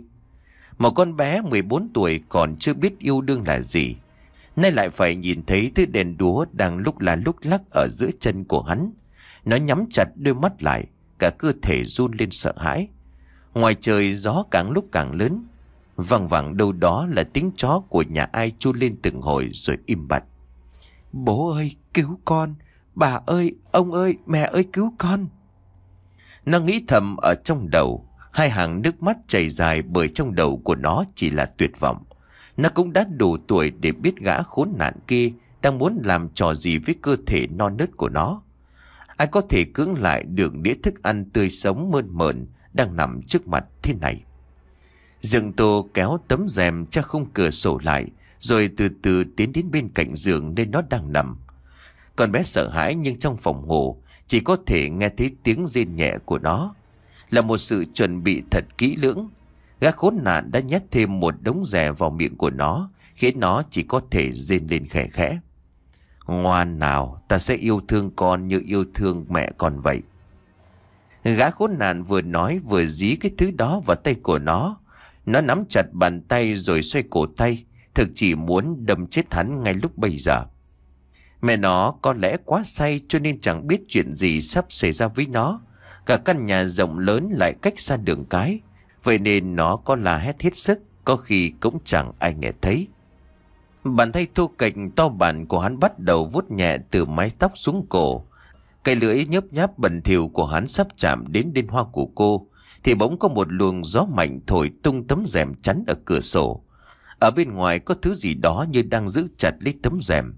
Một con bé 14 tuổi còn chưa biết yêu đương là gì. Nay lại phải nhìn thấy thứ đèn đúa đang lúc là lúc lắc ở giữa chân của hắn. Nó nhắm chặt đôi mắt lại, cả cơ thể run lên sợ hãi. Ngoài trời gió càng lúc càng lớn Vẳng vẳng đâu đó là tiếng chó của nhà ai chu lên từng hồi rồi im bặt Bố ơi cứu con Bà ơi ông ơi mẹ ơi cứu con Nó nghĩ thầm ở trong đầu Hai hàng nước mắt chảy dài bởi trong đầu của nó chỉ là tuyệt vọng Nó cũng đã đủ tuổi để biết gã khốn nạn kia Đang muốn làm trò gì với cơ thể non nớt của nó Ai có thể cưỡng lại được đĩa thức ăn tươi sống mơn mởn đang nằm trước mặt thế này. Dương Tô kéo tấm rèm cho không cửa sổ lại, rồi từ từ tiến đến bên cạnh giường nơi nó đang nằm. Con bé sợ hãi nhưng trong phòng ngủ chỉ có thể nghe thấy tiếng rên nhẹ của nó. Là một sự chuẩn bị thật kỹ lưỡng. Gác khốn nạn đã nhét thêm một đống rè vào miệng của nó, khiến nó chỉ có thể rên lên khẽ khẽ. Ngoan nào, ta sẽ yêu thương con như yêu thương mẹ con vậy. Gã khốn nạn vừa nói vừa dí cái thứ đó vào tay của nó. Nó nắm chặt bàn tay rồi xoay cổ tay. Thực chỉ muốn đâm chết hắn ngay lúc bây giờ. Mẹ nó có lẽ quá say cho nên chẳng biết chuyện gì sắp xảy ra với nó. Cả căn nhà rộng lớn lại cách xa đường cái. Vậy nên nó có là hết hết sức, có khi cũng chẳng ai nghe thấy. Bàn tay thu kệch to bản của hắn bắt đầu vuốt nhẹ từ mái tóc xuống cổ. Cái lưỡi nhấp nháp bẩn thỉu của hắn sắp chạm đến đêm hoa của cô Thì bỗng có một luồng gió mạnh thổi tung tấm rèm chắn ở cửa sổ Ở bên ngoài có thứ gì đó như đang giữ chặt lấy tấm rèm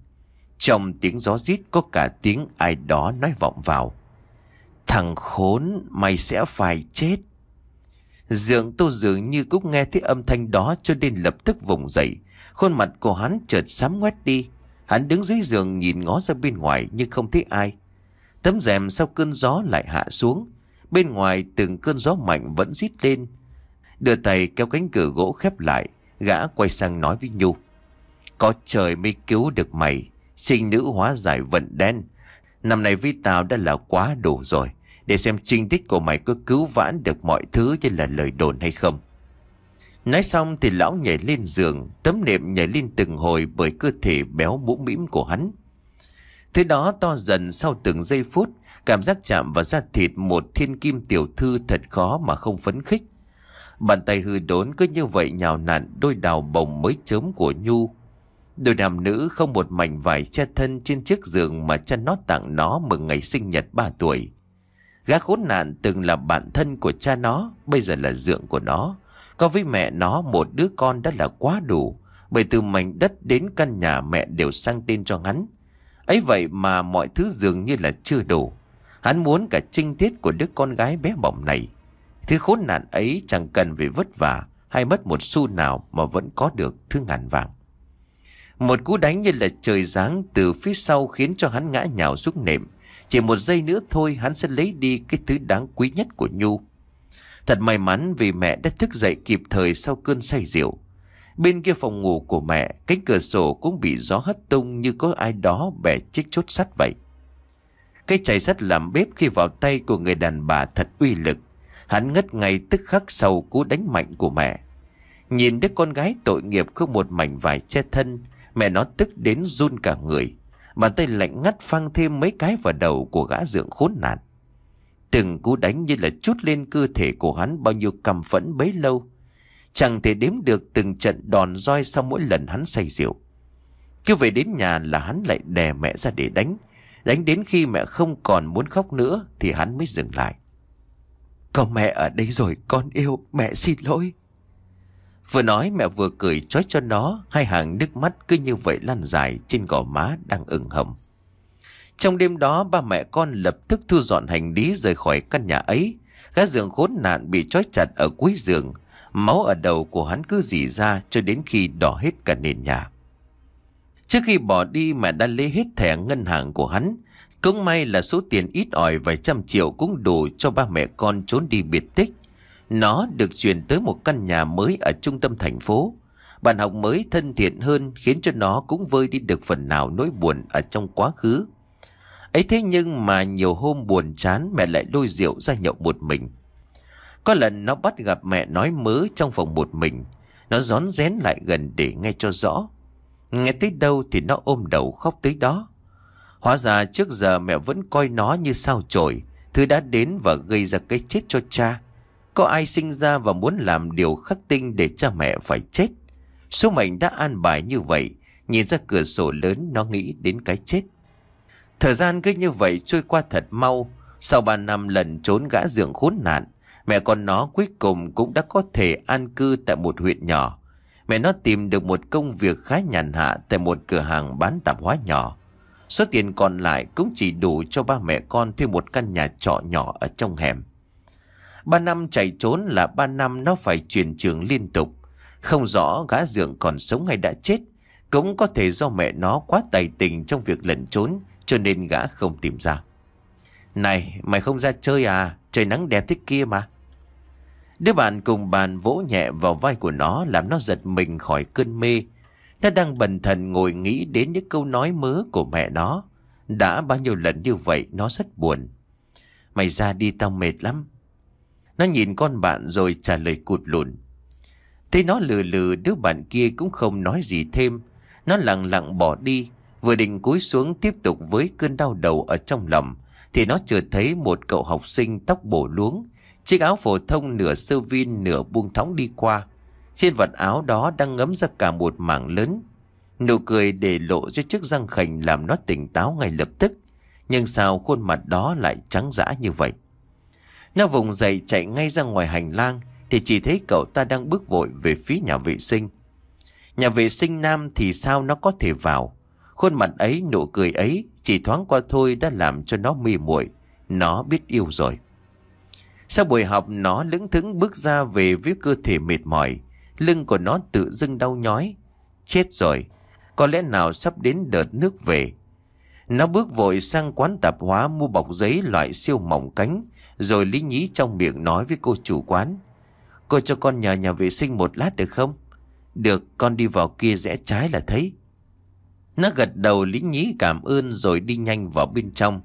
Trong tiếng gió rít có cả tiếng ai đó nói vọng vào Thằng khốn mày sẽ phải chết Dượng tô dường như cũng nghe thấy âm thanh đó cho nên lập tức vùng dậy Khuôn mặt của hắn chợt sám ngoét đi Hắn đứng dưới giường nhìn ngó ra bên ngoài nhưng không thấy ai Tấm rèm sau cơn gió lại hạ xuống. Bên ngoài từng cơn gió mạnh vẫn rít lên. Đưa tay kéo cánh cửa gỗ khép lại. Gã quay sang nói với Nhu. Có trời mới cứu được mày. Sinh nữ hóa giải vận đen. Năm nay với tao đã là quá đủ rồi. Để xem trinh tích của mày có cứu vãn được mọi thứ như là lời đồn hay không. Nói xong thì lão nhảy lên giường, tấm nệm nhảy lên từng hồi bởi cơ thể béo mũm mĩm của hắn. Thế đó to dần sau từng giây phút, cảm giác chạm vào da thịt một thiên kim tiểu thư thật khó mà không phấn khích. Bàn tay hư đốn cứ như vậy nhào nặn đôi đào bồng mới chớm của Nhu. Đôi nam nữ không một mảnh vải che thân trên chiếc giường mà cha nó tặng nó mừng ngày sinh nhật 3 tuổi. Gã khốn nạn từng là bạn thân của cha nó, bây giờ là dượng của nó. Có với mẹ nó một đứa con đã là quá đủ, bởi từ mảnh đất đến căn nhà mẹ đều sang tên cho hắn ấy vậy mà mọi thứ dường như là chưa đủ Hắn muốn cả trinh tiết của đứa con gái bé bỏng này Thứ khốn nạn ấy chẳng cần phải vất vả Hay mất một xu nào mà vẫn có được thứ ngàn vàng Một cú đánh như là trời giáng từ phía sau khiến cho hắn ngã nhào xuống nệm Chỉ một giây nữa thôi hắn sẽ lấy đi cái thứ đáng quý nhất của Nhu Thật may mắn vì mẹ đã thức dậy kịp thời sau cơn say rượu Bên kia phòng ngủ của mẹ, cánh cửa sổ cũng bị gió hất tung như có ai đó bẻ chiếc chốt sắt vậy. Cái chày sắt làm bếp khi vào tay của người đàn bà thật uy lực. Hắn ngất ngay tức khắc sau cú đánh mạnh của mẹ. Nhìn đứa con gái tội nghiệp không một mảnh vải che thân, mẹ nó tức đến run cả người. Bàn tay lạnh ngắt phang thêm mấy cái vào đầu của gã dưỡng khốn nạn. Từng cú đánh như là chút lên cơ thể của hắn bao nhiêu cầm phẫn bấy lâu. Chẳng thể đếm được từng trận đòn roi sau mỗi lần hắn say rượu. Cứ về đến nhà là hắn lại đè mẹ ra để đánh. Đánh đến khi mẹ không còn muốn khóc nữa thì hắn mới dừng lại. Có mẹ ở đây rồi con yêu, mẹ xin lỗi. Vừa nói mẹ vừa cười chói cho nó, hai hàng nước mắt cứ như vậy lan dài trên gò má đang ửng hồng. Trong đêm đó ba mẹ con lập tức thu dọn hành lý rời khỏi căn nhà ấy. gác giường khốn nạn bị trói chặt ở cuối giường Máu ở đầu của hắn cứ dì ra cho đến khi đỏ hết cả nền nhà. Trước khi bỏ đi mẹ đã lấy hết thẻ ngân hàng của hắn. Cũng may là số tiền ít ỏi vài trăm triệu cũng đủ cho ba mẹ con trốn đi biệt tích. Nó được chuyển tới một căn nhà mới ở trung tâm thành phố. Bạn học mới thân thiện hơn khiến cho nó cũng vơi đi được phần nào nỗi buồn ở trong quá khứ. Ấy thế nhưng mà nhiều hôm buồn chán mẹ lại lôi rượu ra nhậu một mình. Có lần nó bắt gặp mẹ nói mớ trong phòng một mình. Nó rón rén lại gần để nghe cho rõ. Nghe tới đâu thì nó ôm đầu khóc tới đó. Hóa ra trước giờ mẹ vẫn coi nó như sao trổi. Thứ đã đến và gây ra cái chết cho cha. Có ai sinh ra và muốn làm điều khắc tinh để cha mẹ phải chết. Số mệnh đã an bài như vậy. Nhìn ra cửa sổ lớn nó nghĩ đến cái chết. Thời gian cứ như vậy trôi qua thật mau. Sau ba năm lần trốn gã giường khốn nạn, Mẹ con nó cuối cùng cũng đã có thể an cư tại một huyện nhỏ. Mẹ nó tìm được một công việc khá nhàn hạ tại một cửa hàng bán tạp hóa nhỏ. Số tiền còn lại cũng chỉ đủ cho ba mẹ con thuê một căn nhà trọ nhỏ ở trong hẻm. Ba năm chạy trốn là ba năm nó phải chuyển trường liên tục. Không rõ gã dượng còn sống hay đã chết. Cũng có thể do mẹ nó quá tài tình trong việc lẩn trốn cho nên gã không tìm ra. Này, mày không ra chơi à? Trời nắng đẹp thế kia mà. Đứa bạn cùng bàn vỗ nhẹ vào vai của nó làm nó giật mình khỏi cơn mê. Nó đang bần thần ngồi nghĩ đến những câu nói mớ của mẹ nó. Đã bao nhiêu lần như vậy nó rất buồn. Mày ra đi tao mệt lắm. Nó nhìn con bạn rồi trả lời cụt lùn. thế nó lừ lừ đứa bạn kia cũng không nói gì thêm. Nó lặng lặng bỏ đi, vừa định cúi xuống tiếp tục với cơn đau đầu ở trong lòng thì nó chợt thấy một cậu học sinh tóc bổ luống, chiếc áo phổ thông nửa sơ vin nửa buông thõng đi qua. Trên vật áo đó đang ngấm ra cả một mảng lớn. Nụ cười để lộ cho chiếc răng khành làm nó tỉnh táo ngay lập tức. Nhưng sao khuôn mặt đó lại trắng dã như vậy? Nó vùng dậy chạy ngay ra ngoài hành lang thì chỉ thấy cậu ta đang bước vội về phía nhà vệ sinh. Nhà vệ sinh nam thì sao nó có thể vào? Khuôn mặt ấy, nụ cười ấy chỉ thoáng qua thôi đã làm cho nó mê muội Nó biết yêu rồi Sau buổi học nó lững thững bước ra về với cơ thể mệt mỏi Lưng của nó tự dưng đau nhói Chết rồi Có lẽ nào sắp đến đợt nước về Nó bước vội sang quán tạp hóa mua bọc giấy loại siêu mỏng cánh Rồi lý nhí trong miệng nói với cô chủ quán Cô cho con nhờ nhà vệ sinh một lát được không? Được, con đi vào kia rẽ trái là thấy. Nó gật đầu lý nhí cảm ơn rồi đi nhanh vào bên trong.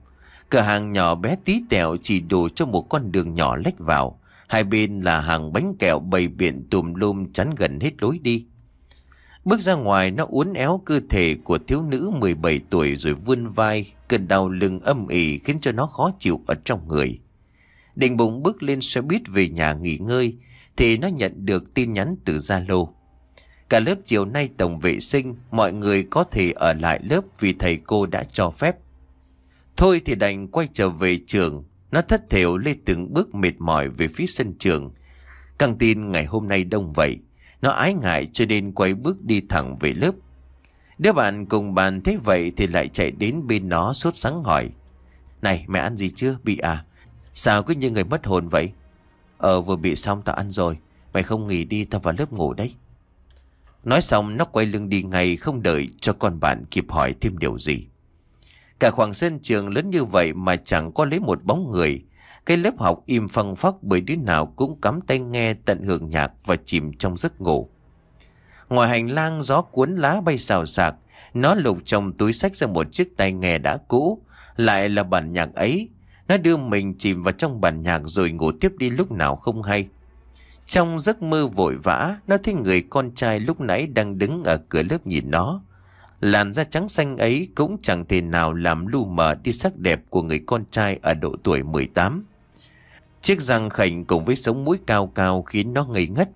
Cửa hàng nhỏ bé tí tẹo chỉ đủ cho một con đường nhỏ lách vào. Hai bên là hàng bánh kẹo bầy biện tùm lum chắn gần hết lối đi. Bước ra ngoài nó uốn éo cơ thể của thiếu nữ 17 tuổi rồi vươn vai, cơn đau lưng âm ỉ khiến cho nó khó chịu ở trong người. Định bụng bước lên xe buýt về nhà nghỉ ngơi thì nó nhận được tin nhắn từ Zalo. Cả lớp chiều nay tổng vệ sinh, mọi người có thể ở lại lớp vì thầy cô đã cho phép. Thôi thì đành quay trở về trường, nó thất thểu lê từng bước mệt mỏi về phía sân trường. Căng tin ngày hôm nay đông vậy, nó ái ngại cho nên quay bước đi thẳng về lớp. Đứa bạn cùng bàn thế vậy thì lại chạy đến bên nó sốt sáng hỏi. Này mẹ ăn gì chưa bị à? Sao cứ như người mất hồn vậy? Ờ vừa bị xong tao ăn rồi, mày không nghỉ đi tao vào lớp ngủ đấy. Nói xong nó quay lưng đi ngay không đợi cho con bạn kịp hỏi thêm điều gì. Cả khoảng sân trường lớn như vậy mà chẳng có lấy một bóng người. Cái lớp học im phăng phắc bởi đứa nào cũng cắm tay nghe tận hưởng nhạc và chìm trong giấc ngủ. Ngoài hành lang gió cuốn lá bay xào xạc, nó lục trong túi sách ra một chiếc tai nghe đã cũ, lại là bản nhạc ấy. Nó đưa mình chìm vào trong bản nhạc rồi ngủ tiếp đi lúc nào không hay. Trong giấc mơ vội vã, nó thấy người con trai lúc nãy đang đứng ở cửa lớp nhìn nó. Làn da trắng xanh ấy cũng chẳng thể nào làm lu mờ đi sắc đẹp của người con trai ở độ tuổi 18. Chiếc răng khảnh cùng với sống mũi cao cao khiến nó ngây ngất.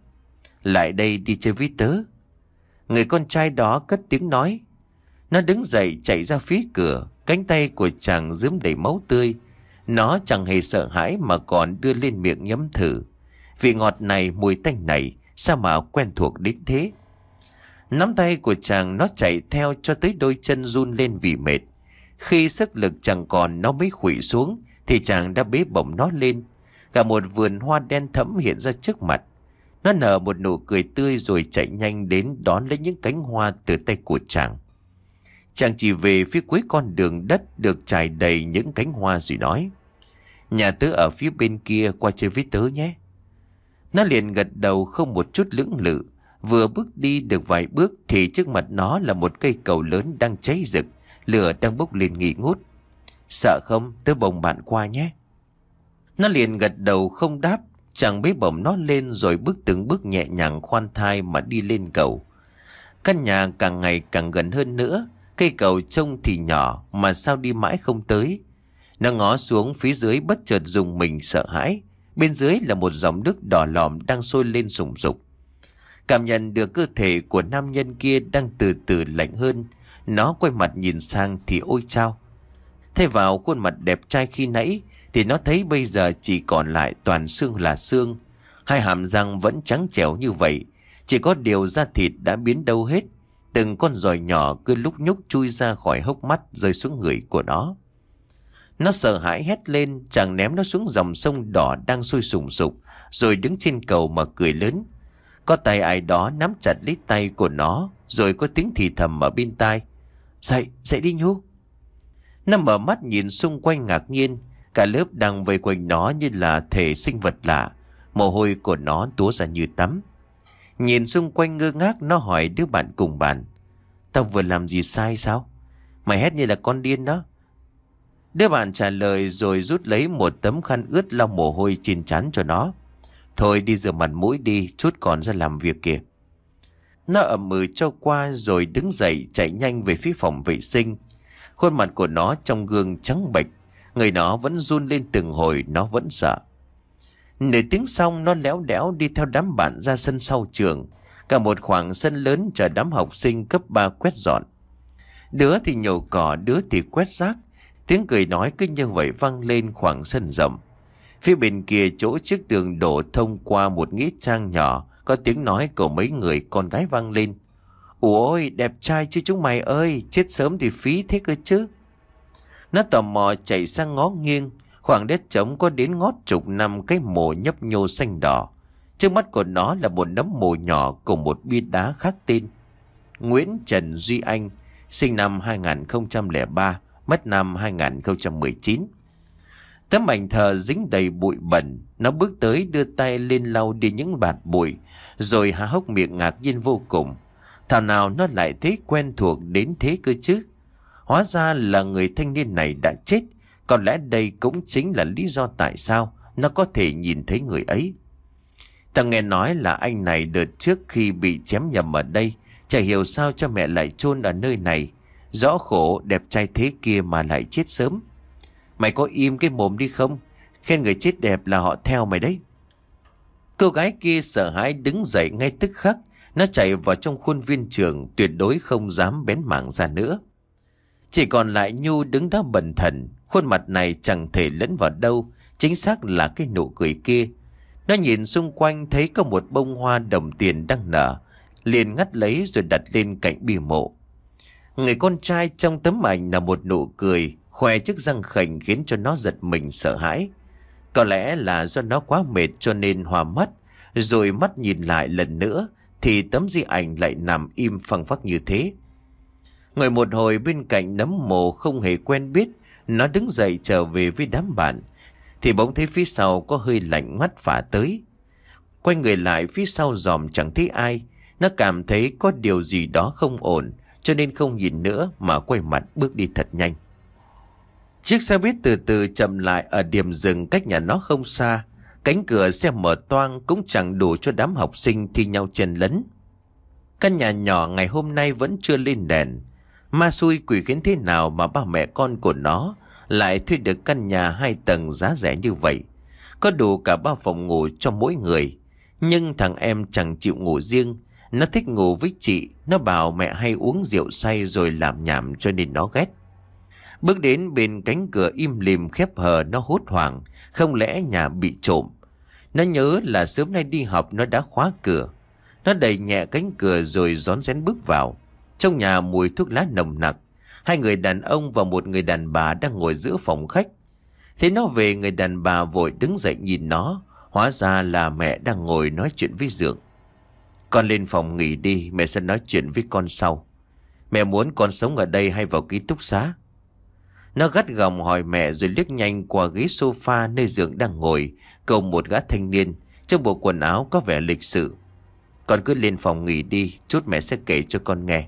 Lại đây đi chơi với tớ. Người con trai đó cất tiếng nói. Nó đứng dậy chạy ra phía cửa, cánh tay của chàng dướm đầy máu tươi. Nó chẳng hề sợ hãi mà còn đưa lên miệng nhấm thử. Vị ngọt này mùi tanh này Sao mà quen thuộc đến thế Nắm tay của chàng nó chạy theo Cho tới đôi chân run lên vì mệt Khi sức lực chẳng còn Nó mới khủy xuống Thì chàng đã bế bổng nó lên Cả một vườn hoa đen thẫm hiện ra trước mặt Nó nở một nụ cười tươi Rồi chạy nhanh đến đón lấy những cánh hoa Từ tay của chàng Chàng chỉ về phía cuối con đường đất Được trải đầy những cánh hoa rồi nói Nhà tớ ở phía bên kia qua chơi với tớ nhé nó liền gật đầu không một chút lưỡng lự Vừa bước đi được vài bước Thì trước mặt nó là một cây cầu lớn đang cháy rực Lửa đang bốc lên nghỉ ngút Sợ không tớ bồng bạn qua nhé Nó liền gật đầu không đáp Chàng bế bổng nó lên rồi bước từng bước nhẹ nhàng khoan thai mà đi lên cầu Căn nhà càng ngày càng gần hơn nữa Cây cầu trông thì nhỏ mà sao đi mãi không tới Nó ngó xuống phía dưới bất chợt dùng mình sợ hãi Bên dưới là một dòng nước đỏ lòm đang sôi lên sùng sục. Cảm nhận được cơ thể của nam nhân kia đang từ từ lạnh hơn. Nó quay mặt nhìn sang thì ôi chao. Thay vào khuôn mặt đẹp trai khi nãy thì nó thấy bây giờ chỉ còn lại toàn xương là xương. Hai hàm răng vẫn trắng trẻo như vậy. Chỉ có điều da thịt đã biến đâu hết. Từng con giòi nhỏ cứ lúc nhúc chui ra khỏi hốc mắt rơi xuống người của nó. Nó sợ hãi hét lên, chàng ném nó xuống dòng sông đỏ đang sôi sùng sục, rồi đứng trên cầu mà cười lớn. Có tay ai đó nắm chặt lấy tay của nó, rồi có tiếng thì thầm ở bên tai. Dậy, dậy đi Nhu. Nó mở mắt nhìn xung quanh ngạc nhiên, cả lớp đang vây quanh nó như là thể sinh vật lạ, mồ hôi của nó túa ra như tắm. Nhìn xung quanh ngơ ngác nó hỏi đứa bạn cùng bàn Tao vừa làm gì sai sao Mày hét như là con điên đó Đứa bạn trả lời rồi rút lấy một tấm khăn ướt lau mồ hôi trên chán cho nó. Thôi đi rửa mặt mũi đi, chút còn ra làm việc kìa. Nó ẩm ừ cho qua rồi đứng dậy chạy nhanh về phía phòng vệ sinh. Khuôn mặt của nó trong gương trắng bệch, người nó vẫn run lên từng hồi nó vẫn sợ. Nửa tiếng xong nó léo đẽo đi theo đám bạn ra sân sau trường, cả một khoảng sân lớn chờ đám học sinh cấp 3 quét dọn. Đứa thì nhổ cỏ, đứa thì quét rác, Tiếng cười nói cứ như vậy vang lên khoảng sân rộng. Phía bên kia chỗ chiếc tường đổ thông qua một nghĩa trang nhỏ Có tiếng nói của mấy người con gái vang lên ủa Ôi đẹp trai chứ chúng mày ơi Chết sớm thì phí thế cơ chứ Nó tò mò chạy sang ngó nghiêng Khoảng đất trống có đến ngót chục năm cái mồ nhấp nhô xanh đỏ Trước mắt của nó là một nấm mồ nhỏ cùng một bia đá khác tên Nguyễn Trần Duy Anh Sinh năm 2003 mất năm 2019. Tấm ảnh thờ dính đầy bụi bẩn, nó bước tới đưa tay lên lau đi những bạt bụi, rồi há hốc miệng ngạc nhiên vô cùng. Thảo nào nó lại thấy quen thuộc đến thế cơ chứ? Hóa ra là người thanh niên này đã chết, có lẽ đây cũng chính là lý do tại sao nó có thể nhìn thấy người ấy. Tao nghe nói là anh này đợt trước khi bị chém nhầm ở đây, chả hiểu sao cho mẹ lại chôn ở nơi này. Rõ khổ đẹp trai thế kia mà lại chết sớm Mày có im cái mồm đi không Khen người chết đẹp là họ theo mày đấy Cô gái kia sợ hãi đứng dậy ngay tức khắc Nó chạy vào trong khuôn viên trường Tuyệt đối không dám bén mảng ra nữa Chỉ còn lại Nhu đứng đó bần thần Khuôn mặt này chẳng thể lẫn vào đâu Chính xác là cái nụ cười kia Nó nhìn xung quanh thấy có một bông hoa đồng tiền đang nở Liền ngắt lấy rồi đặt lên cạnh bì mộ Người con trai trong tấm ảnh là một nụ cười Khoe chiếc răng khảnh khiến cho nó giật mình sợ hãi Có lẽ là do nó quá mệt cho nên hòa mắt Rồi mắt nhìn lại lần nữa Thì tấm di ảnh lại nằm im phăng phắc như thế Người một hồi bên cạnh nấm mồ không hề quen biết Nó đứng dậy trở về với đám bạn Thì bỗng thấy phía sau có hơi lạnh mắt phả tới Quay người lại phía sau dòm chẳng thấy ai Nó cảm thấy có điều gì đó không ổn cho nên không nhìn nữa mà quay mặt bước đi thật nhanh. Chiếc xe buýt từ từ chậm lại ở điểm dừng cách nhà nó không xa. Cánh cửa xe mở toang cũng chẳng đủ cho đám học sinh thi nhau chen lấn. Căn nhà nhỏ ngày hôm nay vẫn chưa lên đèn. Ma xui quỷ khiến thế nào mà ba mẹ con của nó lại thuê được căn nhà hai tầng giá rẻ như vậy. Có đủ cả ba phòng ngủ cho mỗi người. Nhưng thằng em chẳng chịu ngủ riêng nó thích ngủ với chị, nó bảo mẹ hay uống rượu say rồi làm nhảm cho nên nó ghét. Bước đến bên cánh cửa im lìm khép hờ nó hốt hoảng, không lẽ nhà bị trộm. Nó nhớ là sớm nay đi học nó đã khóa cửa. Nó đẩy nhẹ cánh cửa rồi rón rén bước vào. Trong nhà mùi thuốc lá nồng nặc, hai người đàn ông và một người đàn bà đang ngồi giữa phòng khách. Thế nó về người đàn bà vội đứng dậy nhìn nó, hóa ra là mẹ đang ngồi nói chuyện với Dượng. Con lên phòng nghỉ đi Mẹ sẽ nói chuyện với con sau Mẹ muốn con sống ở đây hay vào ký túc xá Nó gắt gỏng hỏi mẹ Rồi liếc nhanh qua ghế sofa Nơi giường đang ngồi Cầu một gã thanh niên Trong bộ quần áo có vẻ lịch sự Con cứ lên phòng nghỉ đi Chút mẹ sẽ kể cho con nghe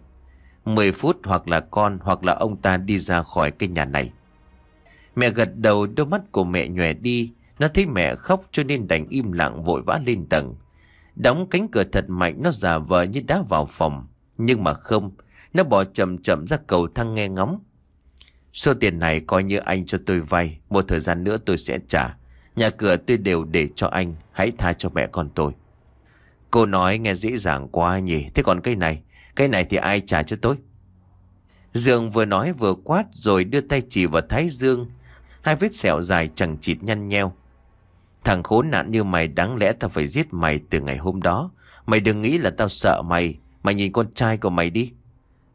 mười phút hoặc là con Hoặc là ông ta đi ra khỏi cái nhà này Mẹ gật đầu đôi mắt của mẹ nhòe đi Nó thấy mẹ khóc cho nên đành im lặng vội vã lên tầng Đóng cánh cửa thật mạnh nó giả vờ như đá vào phòng. Nhưng mà không, nó bỏ chậm chậm ra cầu thang nghe ngóng. Số tiền này coi như anh cho tôi vay, một thời gian nữa tôi sẽ trả. Nhà cửa tôi đều để cho anh, hãy tha cho mẹ con tôi. Cô nói nghe dễ dàng quá nhỉ, thế còn cái này, cái này thì ai trả cho tôi? Dương vừa nói vừa quát rồi đưa tay chỉ vào thái dương. Hai vết sẹo dài chẳng chịt nhăn nheo. Thằng khốn nạn như mày đáng lẽ tao phải giết mày từ ngày hôm đó. Mày đừng nghĩ là tao sợ mày. Mày nhìn con trai của mày đi.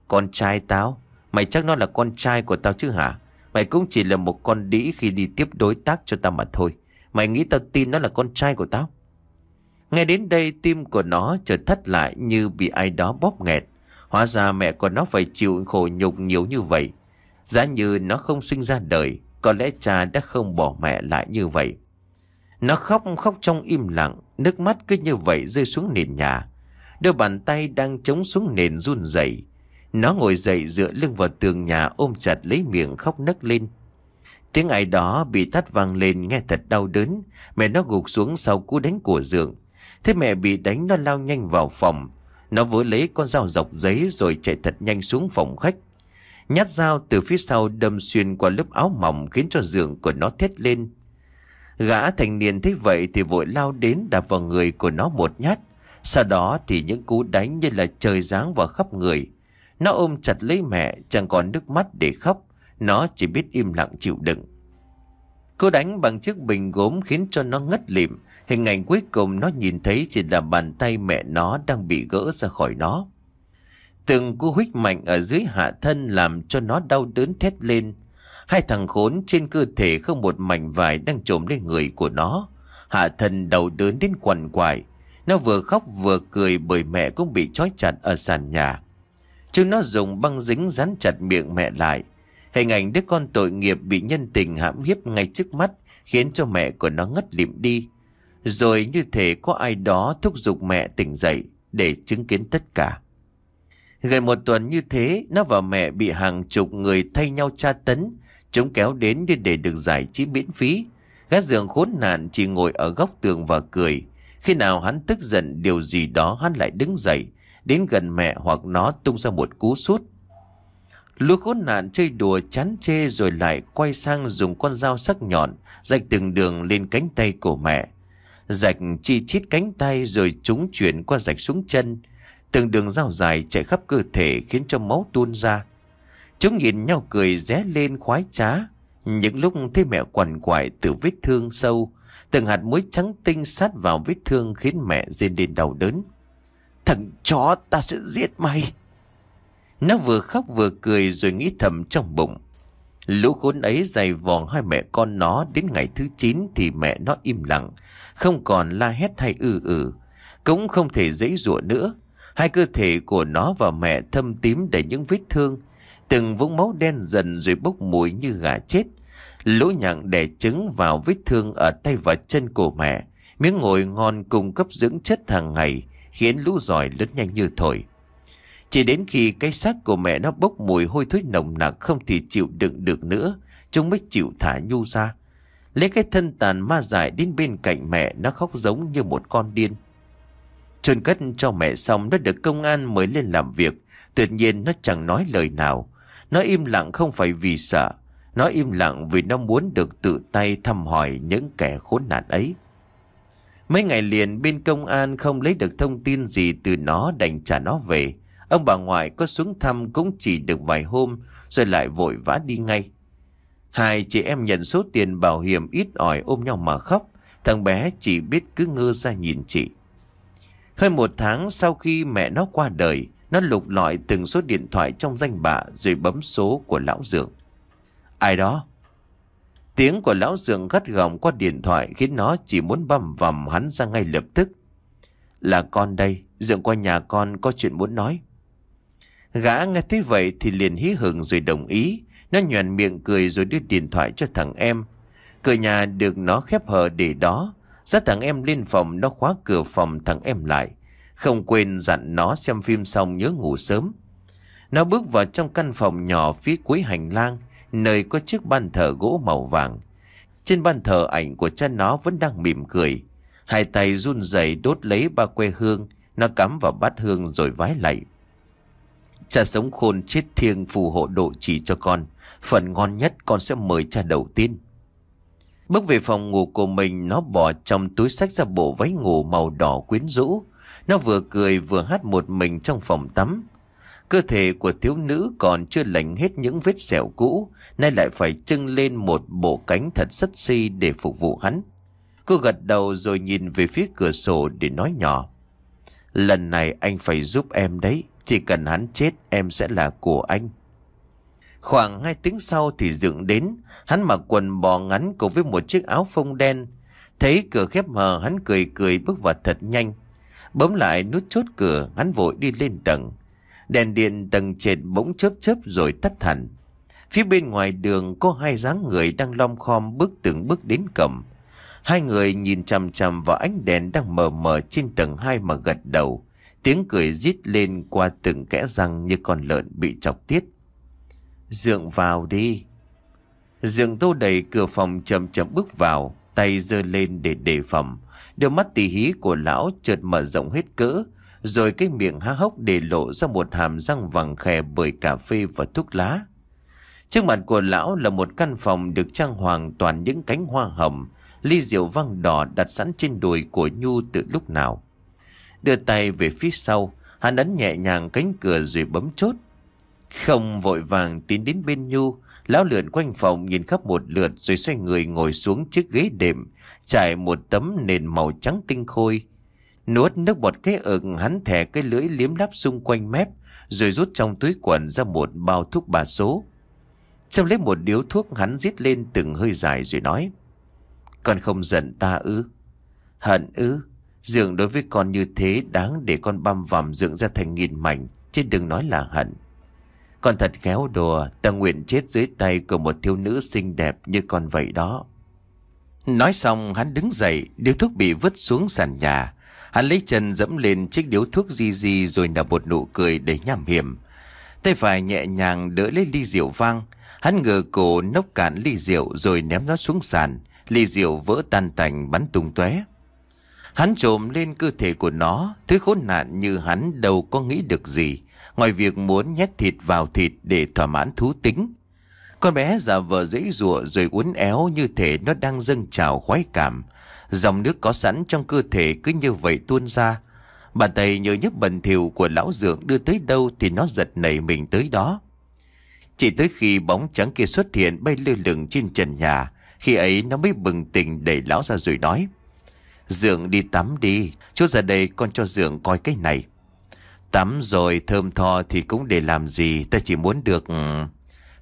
Con trai tao? Mày chắc nó là con trai của tao chứ hả? Mày cũng chỉ là một con đĩ khi đi tiếp đối tác cho tao mà thôi. Mày nghĩ tao tin nó là con trai của tao? Nghe đến đây tim của nó chợt thắt lại như bị ai đó bóp nghẹt. Hóa ra mẹ của nó phải chịu khổ nhục nhiều như vậy. Giá như nó không sinh ra đời, có lẽ cha đã không bỏ mẹ lại như vậy. Nó khóc khóc trong im lặng, nước mắt cứ như vậy rơi xuống nền nhà. Đôi bàn tay đang chống xuống nền run rẩy. Nó ngồi dậy dựa lưng vào tường nhà ôm chặt lấy miệng khóc nấc lên. Tiếng ai đó bị thắt vang lên nghe thật đau đớn. Mẹ nó gục xuống sau cú đánh của giường. Thế mẹ bị đánh nó lao nhanh vào phòng. Nó vỡ lấy con dao dọc giấy rồi chạy thật nhanh xuống phòng khách. Nhát dao từ phía sau đâm xuyên qua lớp áo mỏng khiến cho giường của nó thét lên. Gã thành niên thấy vậy thì vội lao đến đạp vào người của nó một nhát. Sau đó thì những cú đánh như là trời giáng vào khắp người. Nó ôm chặt lấy mẹ, chẳng còn nước mắt để khóc. Nó chỉ biết im lặng chịu đựng. Cú đánh bằng chiếc bình gốm khiến cho nó ngất lịm. Hình ảnh cuối cùng nó nhìn thấy chỉ là bàn tay mẹ nó đang bị gỡ ra khỏi nó. Từng cú huyết mạnh ở dưới hạ thân làm cho nó đau đớn thét lên. Hai thằng khốn trên cơ thể không một mảnh vải đang trộm lên người của nó. Hạ thần đầu đớn đến quằn quại. Nó vừa khóc vừa cười bởi mẹ cũng bị trói chặt ở sàn nhà. Chúng nó dùng băng dính dán chặt miệng mẹ lại. Hình ảnh đứa con tội nghiệp bị nhân tình hãm hiếp ngay trước mắt khiến cho mẹ của nó ngất lịm đi. Rồi như thể có ai đó thúc giục mẹ tỉnh dậy để chứng kiến tất cả. Gần một tuần như thế, nó và mẹ bị hàng chục người thay nhau tra tấn, chống kéo đến để, để được giải trí miễn phí. gác giường khốn nạn chỉ ngồi ở góc tường và cười. Khi nào hắn tức giận điều gì đó hắn lại đứng dậy. Đến gần mẹ hoặc nó tung ra một cú sút. Lũ khốn nạn chơi đùa chán chê rồi lại quay sang dùng con dao sắc nhọn rạch từng đường lên cánh tay của mẹ. Rạch chi chít cánh tay rồi chúng chuyển qua rạch xuống chân. Từng đường dao dài chạy khắp cơ thể khiến cho máu tuôn ra. Chúng nhìn nhau cười ré lên khoái trá. Những lúc thấy mẹ quằn quại từ vết thương sâu, từng hạt muối trắng tinh sát vào vết thương khiến mẹ rên lên đau đớn. Thằng chó ta sẽ giết mày. Nó vừa khóc vừa cười rồi nghĩ thầm trong bụng. Lũ khốn ấy dày vò hai mẹ con nó đến ngày thứ 9 thì mẹ nó im lặng, không còn la hét hay ư ừ cũng không thể dễ dụa nữa. Hai cơ thể của nó và mẹ thâm tím đầy những vết thương, Từng vũng máu đen dần rồi bốc mùi như gà chết. lũ nhặng đẻ trứng vào vết thương ở tay và chân của mẹ. Miếng ngồi ngon cung cấp dưỡng chất hàng ngày khiến lũ giỏi lớn nhanh như thổi. Chỉ đến khi cái xác của mẹ nó bốc mùi hôi thối nồng nặc không thì chịu đựng được nữa, chúng mới chịu thả nhu ra. Lấy cái thân tàn ma dại đến bên cạnh mẹ nó khóc giống như một con điên. Trôn cất cho mẹ xong nó được công an mới lên làm việc, tuyệt nhiên nó chẳng nói lời nào. Nó im lặng không phải vì sợ, nó im lặng vì nó muốn được tự tay thăm hỏi những kẻ khốn nạn ấy. Mấy ngày liền bên công an không lấy được thông tin gì từ nó đành trả nó về. Ông bà ngoại có xuống thăm cũng chỉ được vài hôm rồi lại vội vã đi ngay. Hai chị em nhận số tiền bảo hiểm ít ỏi ôm nhau mà khóc. Thằng bé chỉ biết cứ ngơ ra nhìn chị. Hơn một tháng sau khi mẹ nó qua đời, nó lục lọi từng số điện thoại trong danh bạ rồi bấm số của lão dượng. Ai đó? Tiếng của lão dượng gắt gỏng qua điện thoại khiến nó chỉ muốn bầm vầm hắn ra ngay lập tức. Là con đây, dượng qua nhà con có chuyện muốn nói. Gã nghe thế vậy thì liền hí hửng rồi đồng ý. Nó nhoèn miệng cười rồi đưa điện thoại cho thằng em. Cửa nhà được nó khép hờ để đó. Dắt thằng em lên phòng nó khóa cửa phòng thằng em lại. Không quên dặn nó xem phim xong nhớ ngủ sớm Nó bước vào trong căn phòng nhỏ phía cuối hành lang Nơi có chiếc bàn thờ gỗ màu vàng Trên bàn thờ ảnh của cha nó vẫn đang mỉm cười Hai tay run rẩy đốt lấy ba que hương Nó cắm vào bát hương rồi vái lạy Cha sống khôn chết thiêng phù hộ độ trì cho con Phần ngon nhất con sẽ mời cha đầu tiên Bước về phòng ngủ của mình Nó bỏ trong túi sách ra bộ váy ngủ màu đỏ quyến rũ nó vừa cười vừa hát một mình trong phòng tắm. Cơ thể của thiếu nữ còn chưa lành hết những vết sẹo cũ, nay lại phải trưng lên một bộ cánh thật sất si để phục vụ hắn. Cô gật đầu rồi nhìn về phía cửa sổ để nói nhỏ. Lần này anh phải giúp em đấy, chỉ cần hắn chết em sẽ là của anh. Khoảng hai tiếng sau thì dựng đến, hắn mặc quần bò ngắn cùng với một chiếc áo phông đen. Thấy cửa khép hờ hắn cười cười bước vào thật nhanh. Bấm lại nút chốt cửa hắn vội đi lên tầng Đèn điện tầng trệt bỗng chớp chớp rồi tắt hẳn Phía bên ngoài đường có hai dáng người đang lom khom bước từng bước đến cầm Hai người nhìn chằm chằm vào ánh đèn đang mờ mờ trên tầng hai mà gật đầu Tiếng cười rít lên qua từng kẽ răng như con lợn bị chọc tiết Dượng vào đi Dượng tô đẩy cửa phòng chậm chậm bước vào Tay giơ lên để đề phòng Đôi mắt tỉ hí của lão chợt mở rộng hết cỡ, rồi cái miệng há hốc để lộ ra một hàm răng vàng khè bởi cà phê và thuốc lá. Trước mặt của lão là một căn phòng được trang hoàng toàn những cánh hoa hồng, ly rượu vang đỏ đặt sẵn trên đùi của Nhu từ lúc nào. Đưa tay về phía sau, hắn ấn nhẹ nhàng cánh cửa rồi bấm chốt. Không vội vàng tiến đến bên Nhu, lão lượn quanh phòng nhìn khắp một lượt rồi xoay người ngồi xuống chiếc ghế đệm, trải một tấm nền màu trắng tinh khôi. Nuốt nước bọt cái ực hắn thẻ cái lưỡi liếm láp xung quanh mép rồi rút trong túi quần ra một bao thuốc bà số. Trong lấy một điếu thuốc hắn rít lên từng hơi dài rồi nói Con không giận ta ư Hận ư Dượng đối với con như thế đáng để con băm vằm dượng ra thành nghìn mảnh Chứ đừng nói là hận Con thật khéo đùa Ta nguyện chết dưới tay của một thiếu nữ xinh đẹp như con vậy đó Nói xong hắn đứng dậy, điếu thuốc bị vứt xuống sàn nhà. Hắn lấy chân dẫm lên chiếc điếu thuốc di di rồi nở một nụ cười đầy nham hiểm. Tay phải nhẹ nhàng đỡ lấy ly rượu vang. Hắn ngờ cổ nốc cạn ly rượu rồi ném nó xuống sàn. Ly rượu vỡ tan tành bắn tung tóe. Hắn trồm lên cơ thể của nó, thứ khốn nạn như hắn đâu có nghĩ được gì. Ngoài việc muốn nhét thịt vào thịt để thỏa mãn thú tính, con bé giả vờ dễ dụa rồi uốn éo như thể nó đang dâng trào khoái cảm. Dòng nước có sẵn trong cơ thể cứ như vậy tuôn ra. Bàn tay nhớ nhấp bẩn thỉu của lão dưỡng đưa tới đâu thì nó giật nảy mình tới đó. Chỉ tới khi bóng trắng kia xuất hiện bay lơ lửng trên trần nhà, khi ấy nó mới bừng tỉnh đẩy lão ra rồi nói. dưỡng đi tắm đi, chút ra đây con cho dưỡng coi cái này. Tắm rồi thơm tho thì cũng để làm gì, ta chỉ muốn được...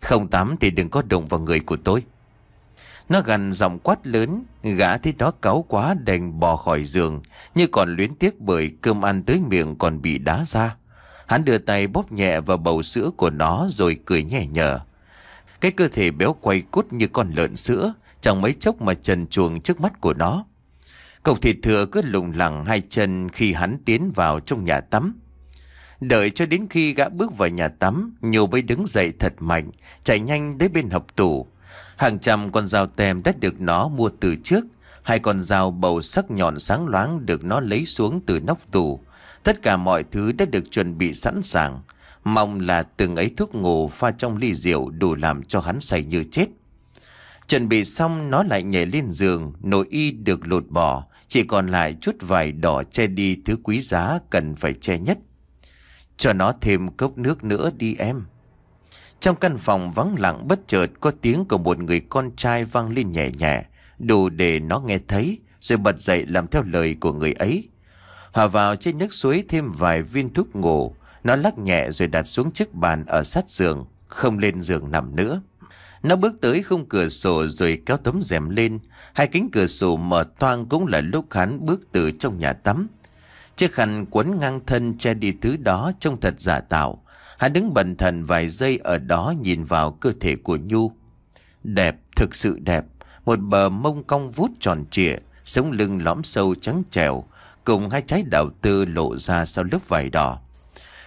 Không tắm thì đừng có đụng vào người của tôi Nó gần giọng quát lớn Gã thấy đó cáu quá đành bò khỏi giường Như còn luyến tiếc bởi cơm ăn tới miệng còn bị đá ra Hắn đưa tay bóp nhẹ vào bầu sữa của nó rồi cười nhẹ nhở Cái cơ thể béo quay cút như con lợn sữa Chẳng mấy chốc mà trần chuồng trước mắt của nó Cậu thịt thừa cứ lùng lẳng hai chân khi hắn tiến vào trong nhà tắm Đợi cho đến khi gã bước vào nhà tắm, nhô mới đứng dậy thật mạnh, chạy nhanh đến bên hộp tủ. Hàng trăm con dao tem đã được nó mua từ trước. Hai con dao bầu sắc nhọn sáng loáng được nó lấy xuống từ nóc tủ. Tất cả mọi thứ đã được chuẩn bị sẵn sàng. Mong là từng ấy thuốc ngủ pha trong ly rượu đủ làm cho hắn say như chết. Chuẩn bị xong nó lại nhảy lên giường, nội y được lột bỏ, chỉ còn lại chút vải đỏ che đi thứ quý giá cần phải che nhất. Cho nó thêm cốc nước nữa đi em Trong căn phòng vắng lặng bất chợt Có tiếng của một người con trai vang lên nhẹ nhẹ Đủ để nó nghe thấy Rồi bật dậy làm theo lời của người ấy Hòa vào trên nước suối thêm vài viên thuốc ngủ Nó lắc nhẹ rồi đặt xuống chiếc bàn ở sát giường Không lên giường nằm nữa Nó bước tới khung cửa sổ rồi kéo tấm rèm lên Hai kính cửa sổ mở toang cũng là lúc hắn bước từ trong nhà tắm Chiếc khăn quấn ngang thân che đi thứ đó trông thật giả tạo. Hắn đứng bần thần vài giây ở đó nhìn vào cơ thể của Nhu. Đẹp, thực sự đẹp. Một bờ mông cong vút tròn trịa, sống lưng lõm sâu trắng trèo, cùng hai trái đào tư lộ ra sau lớp vải đỏ.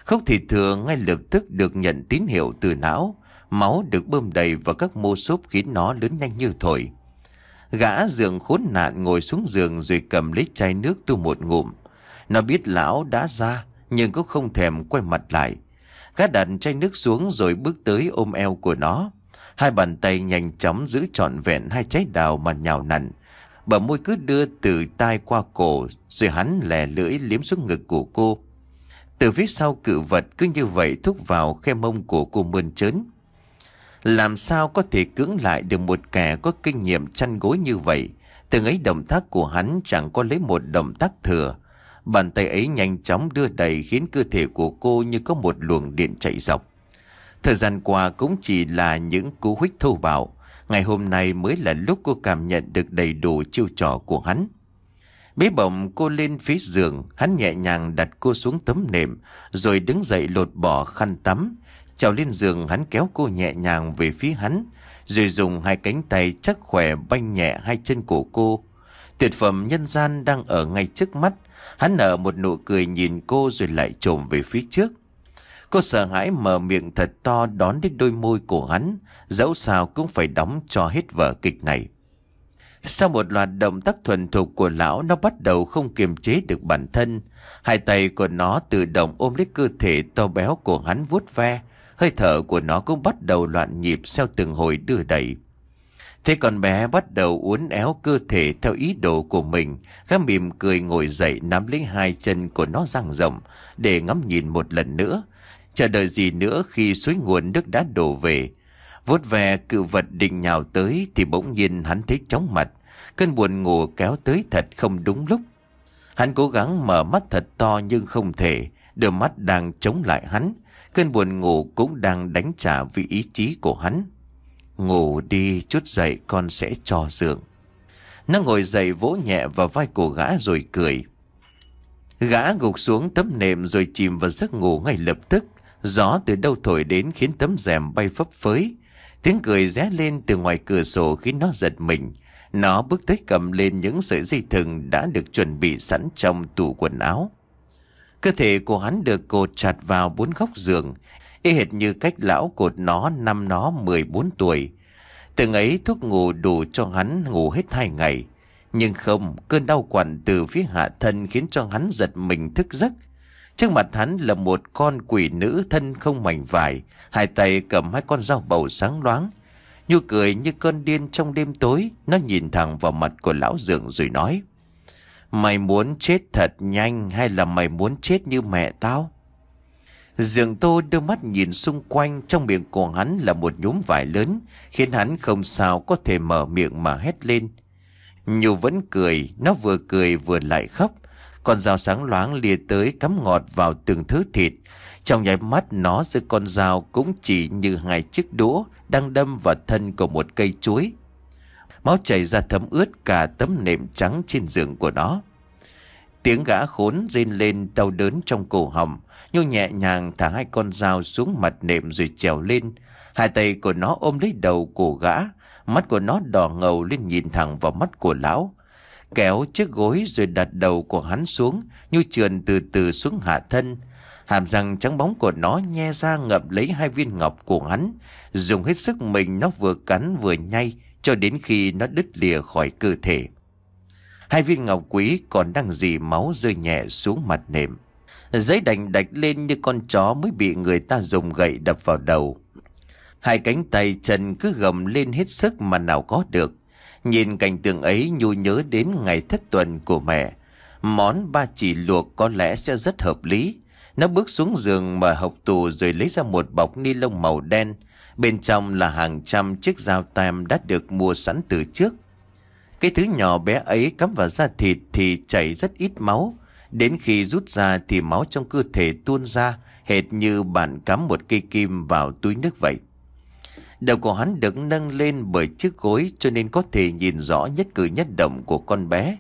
Khóc thị thừa ngay lập tức được nhận tín hiệu từ não, máu được bơm đầy vào các mô xốp khiến nó lớn nhanh như thổi. Gã giường khốn nạn ngồi xuống giường rồi cầm lấy chai nước tu một ngụm. Nó biết lão đã ra nhưng cũng không thèm quay mặt lại. Gã đặt chai nước xuống rồi bước tới ôm eo của nó. Hai bàn tay nhanh chóng giữ trọn vẹn hai trái đào mà nhào nặn. Bờ môi cứ đưa từ tai qua cổ rồi hắn lè lưỡi liếm xuống ngực của cô. Từ phía sau cự vật cứ như vậy thúc vào khe mông của cô mươn trớn. Làm sao có thể cưỡng lại được một kẻ có kinh nghiệm chăn gối như vậy Từng ấy động tác của hắn chẳng có lấy một động tác thừa Bàn tay ấy nhanh chóng đưa đầy khiến cơ thể của cô như có một luồng điện chạy dọc. Thời gian qua cũng chỉ là những cú hích thô bạo. Ngày hôm nay mới là lúc cô cảm nhận được đầy đủ chiêu trò của hắn. Bế bổng cô lên phía giường, hắn nhẹ nhàng đặt cô xuống tấm nệm, rồi đứng dậy lột bỏ khăn tắm. Trèo lên giường hắn kéo cô nhẹ nhàng về phía hắn, rồi dùng hai cánh tay chắc khỏe banh nhẹ hai chân của cô. Tuyệt phẩm nhân gian đang ở ngay trước mắt, Hắn nở một nụ cười nhìn cô rồi lại trồm về phía trước. Cô sợ hãi mở miệng thật to đón đến đôi môi của hắn, dẫu sao cũng phải đóng cho hết vở kịch này. Sau một loạt động tác thuần thục của lão nó bắt đầu không kiềm chế được bản thân. Hai tay của nó tự động ôm lấy cơ thể to béo của hắn vuốt ve. Hơi thở của nó cũng bắt đầu loạn nhịp theo từng hồi đưa đẩy. Thế con bé bắt đầu uốn éo cơ thể theo ý đồ của mình, gác mỉm cười ngồi dậy nắm lấy hai chân của nó răng rộng để ngắm nhìn một lần nữa. Chờ đợi gì nữa khi suối nguồn nước đã đổ về. Vốt về cự vật định nhào tới thì bỗng nhiên hắn thấy chóng mặt, cơn buồn ngủ kéo tới thật không đúng lúc. Hắn cố gắng mở mắt thật to nhưng không thể, đôi mắt đang chống lại hắn, cơn buồn ngủ cũng đang đánh trả vì ý chí của hắn. Ngủ đi chút dậy con sẽ cho giường Nó ngồi dậy vỗ nhẹ vào vai của gã rồi cười Gã gục xuống tấm nệm rồi chìm vào giấc ngủ ngay lập tức Gió từ đâu thổi đến khiến tấm rèm bay phấp phới Tiếng cười ré lên từ ngoài cửa sổ khiến nó giật mình Nó bước tới cầm lên những sợi dây thừng đã được chuẩn bị sẵn trong tủ quần áo Cơ thể của hắn được cột chặt vào bốn góc giường y hệt như cách lão cột nó năm nó 14 tuổi. Từng ấy thuốc ngủ đủ cho hắn ngủ hết hai ngày. Nhưng không, cơn đau quản từ phía hạ thân khiến cho hắn giật mình thức giấc. Trước mặt hắn là một con quỷ nữ thân không mảnh vải, hai tay cầm hai con dao bầu sáng loáng. Nhu cười như cơn điên trong đêm tối, nó nhìn thẳng vào mặt của lão dượng rồi nói. Mày muốn chết thật nhanh hay là mày muốn chết như mẹ tao? Dường tô đưa mắt nhìn xung quanh trong miệng của hắn là một nhúm vải lớn, khiến hắn không sao có thể mở miệng mà hét lên. Nhu vẫn cười, nó vừa cười vừa lại khóc. Con dao sáng loáng lìa tới cắm ngọt vào từng thứ thịt. Trong nháy mắt nó giữa con dao cũng chỉ như hai chiếc đũa đang đâm vào thân của một cây chuối. Máu chảy ra thấm ướt cả tấm nệm trắng trên giường của nó. Tiếng gã khốn rên lên đau đớn trong cổ họng Nhô nhẹ nhàng thả hai con dao xuống mặt nệm rồi trèo lên Hai tay của nó ôm lấy đầu của gã Mắt của nó đỏ ngầu lên nhìn thẳng vào mắt của lão Kéo chiếc gối rồi đặt đầu của hắn xuống Như trườn từ từ xuống hạ thân Hàm răng trắng bóng của nó nhe ra ngậm lấy hai viên ngọc của hắn Dùng hết sức mình nó vừa cắn vừa nhay Cho đến khi nó đứt lìa khỏi cơ thể Hai viên ngọc quý còn đang dì máu rơi nhẹ xuống mặt nệm. Giấy đành đạch lên như con chó mới bị người ta dùng gậy đập vào đầu. Hai cánh tay chân cứ gầm lên hết sức mà nào có được. Nhìn cảnh tượng ấy nhu nhớ đến ngày thất tuần của mẹ. Món ba chỉ luộc có lẽ sẽ rất hợp lý. Nó bước xuống giường mở hộp tù rồi lấy ra một bọc ni lông màu đen. Bên trong là hàng trăm chiếc dao tam đã được mua sẵn từ trước. Cái thứ nhỏ bé ấy cắm vào da thịt thì chảy rất ít máu. Đến khi rút ra thì máu trong cơ thể tuôn ra, hệt như bạn cắm một cây kim vào túi nước vậy. Đầu của hắn được nâng lên bởi chiếc gối cho nên có thể nhìn rõ nhất cử nhất động của con bé.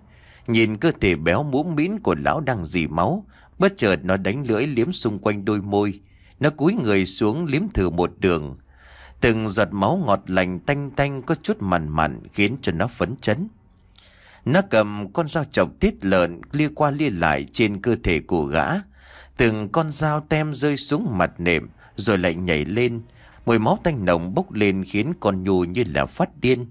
Nhìn cơ thể béo mũm mĩn của lão đang dì máu, bất chợt nó đánh lưỡi liếm xung quanh đôi môi. Nó cúi người xuống liếm thử một đường, Từng giọt máu ngọt lành tanh tanh có chút mặn mặn khiến cho nó phấn chấn. Nó cầm con dao chọc tiết lợn lia qua lia lại trên cơ thể của gã. Từng con dao tem rơi xuống mặt nệm rồi lại nhảy lên. Mùi máu tanh nồng bốc lên khiến con nhù như là phát điên.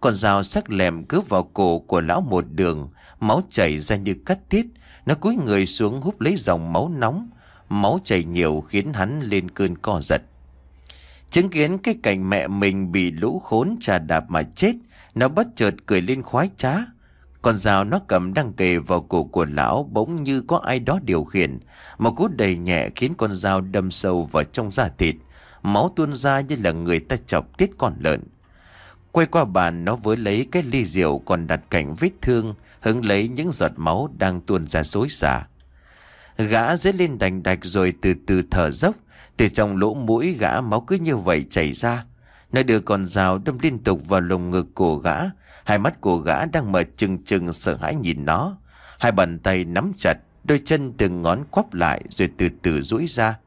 Con dao sắc lẹm cứ vào cổ của lão một đường, máu chảy ra như cắt tiết. Nó cúi người xuống hút lấy dòng máu nóng. Máu chảy nhiều khiến hắn lên cơn co giật. Chứng kiến cái cảnh mẹ mình bị lũ khốn trà đạp mà chết, nó bất chợt cười lên khoái trá. Con dao nó cầm đang kề vào cổ của lão bỗng như có ai đó điều khiển. Một cú đầy nhẹ khiến con dao đâm sâu vào trong da thịt. Máu tuôn ra như là người ta chọc tiết con lợn. Quay qua bàn nó với lấy cái ly rượu còn đặt cạnh vết thương, hứng lấy những giọt máu đang tuôn ra xối xả. Gã dễ lên đành đạch rồi từ từ thở dốc, từ trong lỗ mũi gã máu cứ như vậy chảy ra Nó đưa con dao đâm liên tục vào lồng ngực của gã Hai mắt của gã đang mở chừng chừng sợ hãi nhìn nó Hai bàn tay nắm chặt Đôi chân từng ngón quắp lại rồi từ từ duỗi ra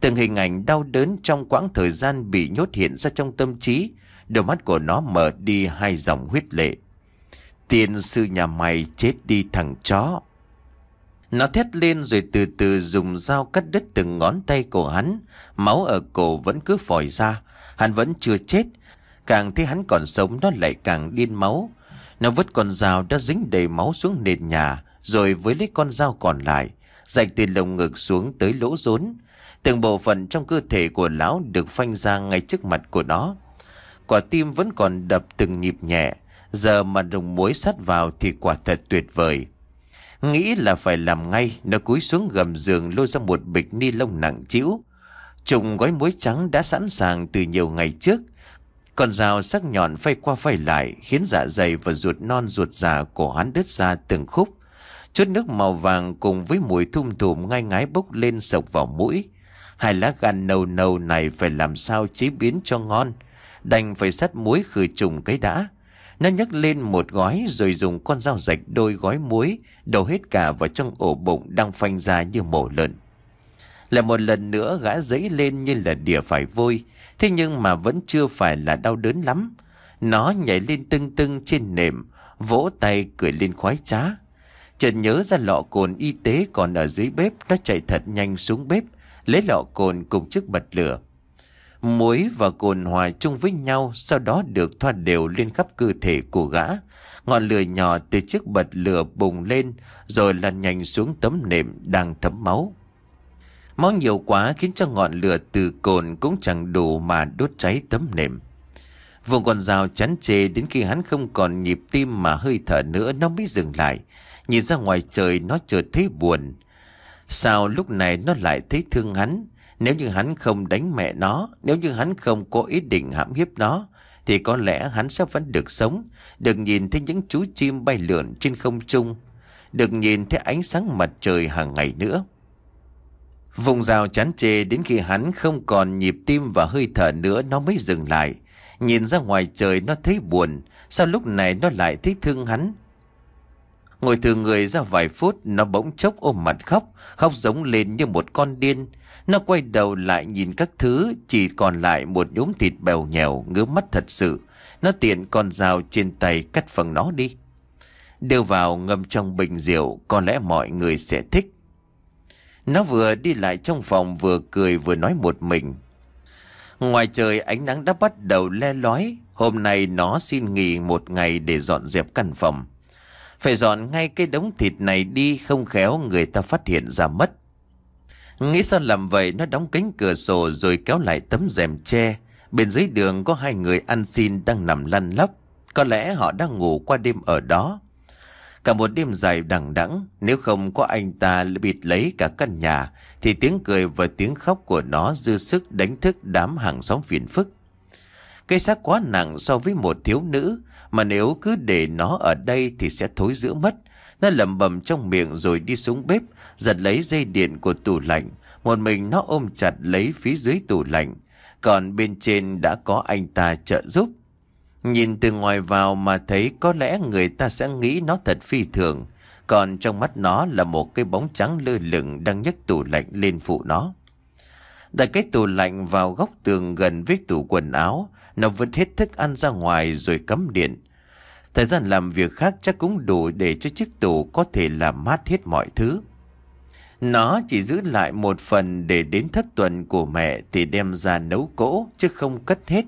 Từng hình ảnh đau đớn trong quãng thời gian bị nhốt hiện ra trong tâm trí Đôi mắt của nó mở đi hai dòng huyết lệ Tiên sư nhà mày chết đi thằng chó nó thét lên rồi từ từ dùng dao cắt đứt từng ngón tay của hắn. Máu ở cổ vẫn cứ phòi ra. Hắn vẫn chưa chết. Càng thấy hắn còn sống nó lại càng điên máu. Nó vứt con dao đã dính đầy máu xuống nền nhà. Rồi với lấy con dao còn lại. Dạch từ lồng ngực xuống tới lỗ rốn. Từng bộ phận trong cơ thể của lão được phanh ra ngay trước mặt của nó. Quả tim vẫn còn đập từng nhịp nhẹ. Giờ mà đồng muối sắt vào thì quả thật tuyệt vời. Nghĩ là phải làm ngay Nó cúi xuống gầm giường lôi ra một bịch ni lông nặng chĩu Trùng gói muối trắng đã sẵn sàng từ nhiều ngày trước Con dao sắc nhọn phay qua phay lại Khiến dạ dày và ruột non ruột già của hắn đứt ra từng khúc Chút nước màu vàng cùng với mùi thum thùm ngay ngái bốc lên sộc vào mũi Hai lá gan nâu nâu này phải làm sao chế biến cho ngon Đành phải sắt muối khử trùng cái đã nó nhấc lên một gói rồi dùng con dao rạch đôi gói muối, đổ hết cả vào trong ổ bụng đang phanh ra như mổ lợn. Lại một lần nữa gã dẫy lên như là đỉa phải vôi, thế nhưng mà vẫn chưa phải là đau đớn lắm. Nó nhảy lên tưng tưng trên nệm, vỗ tay cười lên khoái trá. trần nhớ ra lọ cồn y tế còn ở dưới bếp, nó chạy thật nhanh xuống bếp, lấy lọ cồn cùng chiếc bật lửa muối và cồn hòa chung với nhau, sau đó được thoa đều lên khắp cơ thể của gã. Ngọn lửa nhỏ từ chiếc bật lửa bùng lên, rồi lan nhanh xuống tấm nệm đang thấm máu. Máu nhiều quá khiến cho ngọn lửa từ cồn cũng chẳng đủ mà đốt cháy tấm nệm. Vùng con dao chắn chê đến khi hắn không còn nhịp tim mà hơi thở nữa nó mới dừng lại. Nhìn ra ngoài trời nó chợt thấy buồn. Sao lúc này nó lại thấy thương hắn nếu như hắn không đánh mẹ nó, nếu như hắn không có ý định hãm hiếp nó, thì có lẽ hắn sẽ vẫn được sống, được nhìn thấy những chú chim bay lượn trên không trung, được nhìn thấy ánh sáng mặt trời hàng ngày nữa. Vùng rào chán chê đến khi hắn không còn nhịp tim và hơi thở nữa nó mới dừng lại. Nhìn ra ngoài trời nó thấy buồn, sao lúc này nó lại thấy thương hắn, Ngồi từ người ra vài phút Nó bỗng chốc ôm mặt khóc Khóc giống lên như một con điên Nó quay đầu lại nhìn các thứ Chỉ còn lại một nhúm thịt bèo nhèo Ngứa mắt thật sự Nó tiện con dao trên tay cắt phần nó đi Đưa vào ngâm trong bình rượu Có lẽ mọi người sẽ thích Nó vừa đi lại trong phòng Vừa cười vừa nói một mình Ngoài trời ánh nắng đã bắt đầu le lói Hôm nay nó xin nghỉ một ngày để dọn dẹp căn phòng phải dọn ngay cái đống thịt này đi không khéo người ta phát hiện ra mất. Nghĩ sao làm vậy nó đóng cánh cửa sổ rồi kéo lại tấm rèm che Bên dưới đường có hai người ăn xin đang nằm lăn lóc. Có lẽ họ đang ngủ qua đêm ở đó. Cả một đêm dài đằng đẵng Nếu không có anh ta bịt lấy cả căn nhà Thì tiếng cười và tiếng khóc của nó dư sức đánh thức đám hàng xóm phiền phức cây xác quá nặng so với một thiếu nữ Mà nếu cứ để nó ở đây thì sẽ thối giữa mất Nó lẩm bẩm trong miệng rồi đi xuống bếp Giật lấy dây điện của tủ lạnh Một mình nó ôm chặt lấy phía dưới tủ lạnh Còn bên trên đã có anh ta trợ giúp Nhìn từ ngoài vào mà thấy có lẽ người ta sẽ nghĩ nó thật phi thường Còn trong mắt nó là một cái bóng trắng lơ lửng đang nhấc tủ lạnh lên phụ nó Đặt cái tủ lạnh vào góc tường gần với tủ quần áo nó vứt hết thức ăn ra ngoài rồi cấm điện. Thời gian làm việc khác chắc cũng đủ để cho chiếc tủ có thể làm mát hết mọi thứ. Nó chỉ giữ lại một phần để đến thất tuần của mẹ thì đem ra nấu cỗ chứ không cất hết.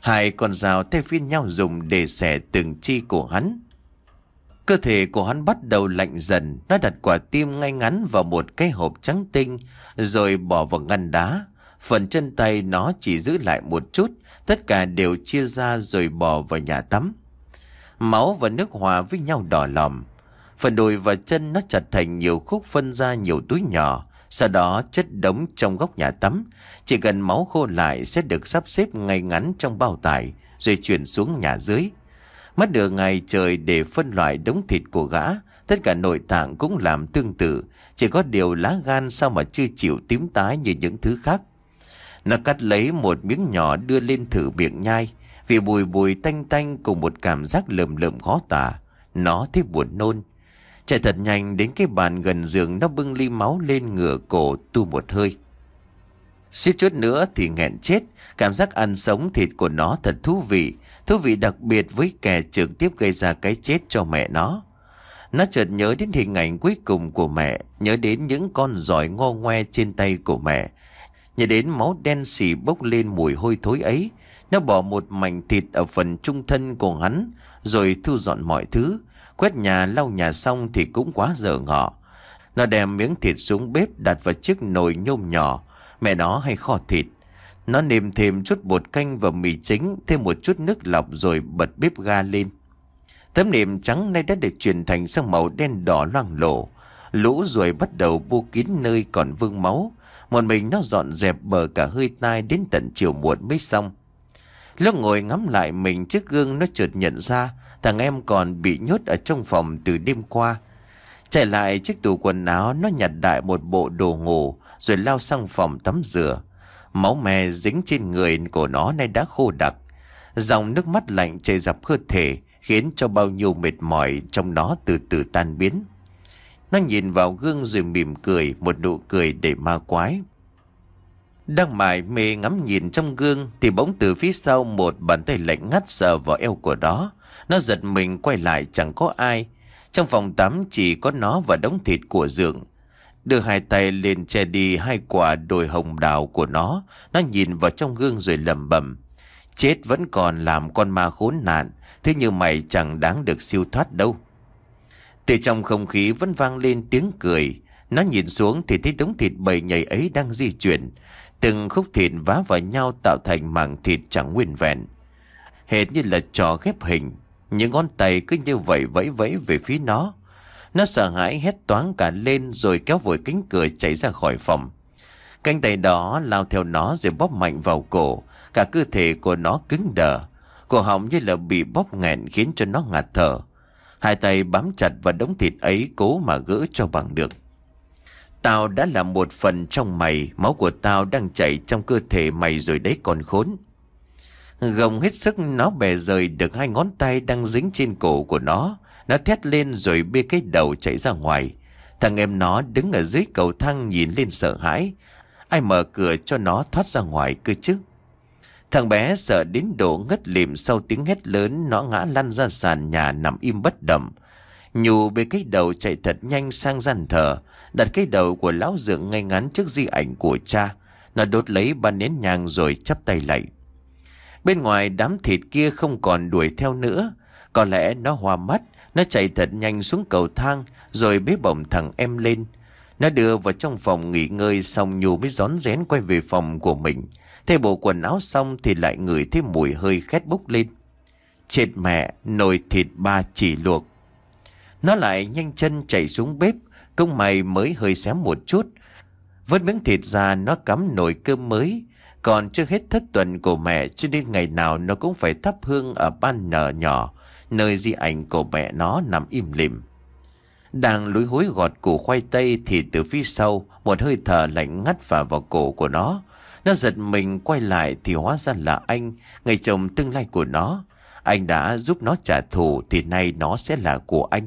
Hai con dao thay phiên nhau dùng để xẻ từng chi của hắn. Cơ thể của hắn bắt đầu lạnh dần, nó đặt quả tim ngay ngắn vào một cái hộp trắng tinh, rồi bỏ vào ngăn đá. Phần chân tay nó chỉ giữ lại một chút, Tất cả đều chia ra rồi bỏ vào nhà tắm. Máu và nước hòa với nhau đỏ lòm. Phần đùi và chân nó chặt thành nhiều khúc phân ra nhiều túi nhỏ. Sau đó chất đống trong góc nhà tắm. Chỉ cần máu khô lại sẽ được sắp xếp ngay ngắn trong bao tải rồi chuyển xuống nhà dưới. Mất nửa ngày trời để phân loại đống thịt của gã. Tất cả nội tạng cũng làm tương tự Chỉ có điều lá gan sao mà chưa chịu tím tái như những thứ khác nó cắt lấy một miếng nhỏ đưa lên thử miệng nhai Vì bùi bùi tanh tanh cùng một cảm giác lượm lượm khó tả Nó thấy buồn nôn Chạy thật nhanh đến cái bàn gần giường Nó bưng ly máu lên ngửa cổ tu một hơi Suýt chút nữa thì nghẹn chết Cảm giác ăn sống thịt của nó thật thú vị Thú vị đặc biệt với kẻ trực tiếp gây ra cái chết cho mẹ nó Nó chợt nhớ đến hình ảnh cuối cùng của mẹ Nhớ đến những con giỏi ngo ngoe trên tay của mẹ Nhờ đến máu đen xỉ bốc lên mùi hôi thối ấy Nó bỏ một mảnh thịt ở phần trung thân của hắn Rồi thu dọn mọi thứ Quét nhà lau nhà xong thì cũng quá giờ ngọ Nó đem miếng thịt xuống bếp đặt vào chiếc nồi nhôm nhỏ Mẹ nó hay kho thịt Nó nêm thêm chút bột canh và mì chính Thêm một chút nước lọc rồi bật bếp ga lên Tấm nệm trắng nay đã được chuyển thành sang màu đen đỏ loang lổ Lũ rồi bắt đầu bu kín nơi còn vương máu một mình nó dọn dẹp bờ cả hơi tai đến tận chiều muộn mới xong. Lúc ngồi ngắm lại mình trước gương nó chợt nhận ra thằng em còn bị nhốt ở trong phòng từ đêm qua. Chạy lại chiếc tủ quần áo nó nhặt đại một bộ đồ ngủ rồi lao sang phòng tắm rửa. Máu me dính trên người của nó nay đã khô đặc. Dòng nước mắt lạnh chảy dọc cơ thể khiến cho bao nhiêu mệt mỏi trong nó từ từ tan biến. Nó nhìn vào gương rồi mỉm cười Một nụ cười để ma quái Đang mải mê ngắm nhìn trong gương Thì bỗng từ phía sau Một bàn tay lạnh ngắt sờ vào eo của nó Nó giật mình quay lại chẳng có ai Trong phòng tắm chỉ có nó Và đống thịt của giường Đưa hai tay lên che đi Hai quả đồi hồng đào của nó Nó nhìn vào trong gương rồi lầm bẩm Chết vẫn còn làm con ma khốn nạn Thế như mày chẳng đáng được siêu thoát đâu từ trong không khí vẫn vang lên tiếng cười Nó nhìn xuống thì thấy đống thịt bầy nhảy ấy đang di chuyển Từng khúc thịt vá vào nhau tạo thành mảng thịt chẳng nguyên vẹn Hệt như là trò ghép hình Những ngón tay cứ như vậy vẫy vẫy về phía nó Nó sợ hãi hét toán cả lên rồi kéo vội cánh cửa chạy ra khỏi phòng Cánh tay đó lao theo nó rồi bóp mạnh vào cổ Cả cơ thể của nó cứng đờ Cổ họng như là bị bóp nghẹn khiến cho nó ngạt thở Hai tay bám chặt và đống thịt ấy cố mà gỡ cho bằng được. Tao đã là một phần trong mày, máu của tao đang chảy trong cơ thể mày rồi đấy còn khốn. Gồng hết sức nó bè rời được hai ngón tay đang dính trên cổ của nó. Nó thét lên rồi bê cái đầu chạy ra ngoài. Thằng em nó đứng ở dưới cầu thang nhìn lên sợ hãi. Ai mở cửa cho nó thoát ra ngoài cơ chứ? Thằng bé sợ đến đổ ngất lịm sau tiếng hét lớn nó ngã lăn ra sàn nhà nằm im bất động. Nhù bê cái đầu chạy thật nhanh sang gian thờ, đặt cái đầu của lão dưỡng ngay ngắn trước di ảnh của cha. Nó đốt lấy ba nến nhang rồi chắp tay lại. Bên ngoài đám thịt kia không còn đuổi theo nữa. Có lẽ nó hoa mắt, nó chạy thật nhanh xuống cầu thang rồi bế bổng thằng em lên. Nó đưa vào trong phòng nghỉ ngơi xong Nhù mới rón rén quay về phòng của mình. Thay bộ quần áo xong thì lại ngửi thấy mùi hơi khét bốc lên. Chết mẹ, nồi thịt ba chỉ luộc. Nó lại nhanh chân chạy xuống bếp, công mày mới hơi xém một chút. Vớt miếng thịt ra nó cắm nồi cơm mới. Còn chưa hết thất tuần của mẹ cho nên ngày nào nó cũng phải thắp hương ở ban nở nhỏ, nơi di ảnh của mẹ nó nằm im lìm. Đang lúi hối gọt củ khoai tây thì từ phía sau một hơi thở lạnh ngắt vào vào cổ của nó. Nó giật mình quay lại thì hóa ra là anh, người chồng tương lai của nó. Anh đã giúp nó trả thù thì nay nó sẽ là của anh.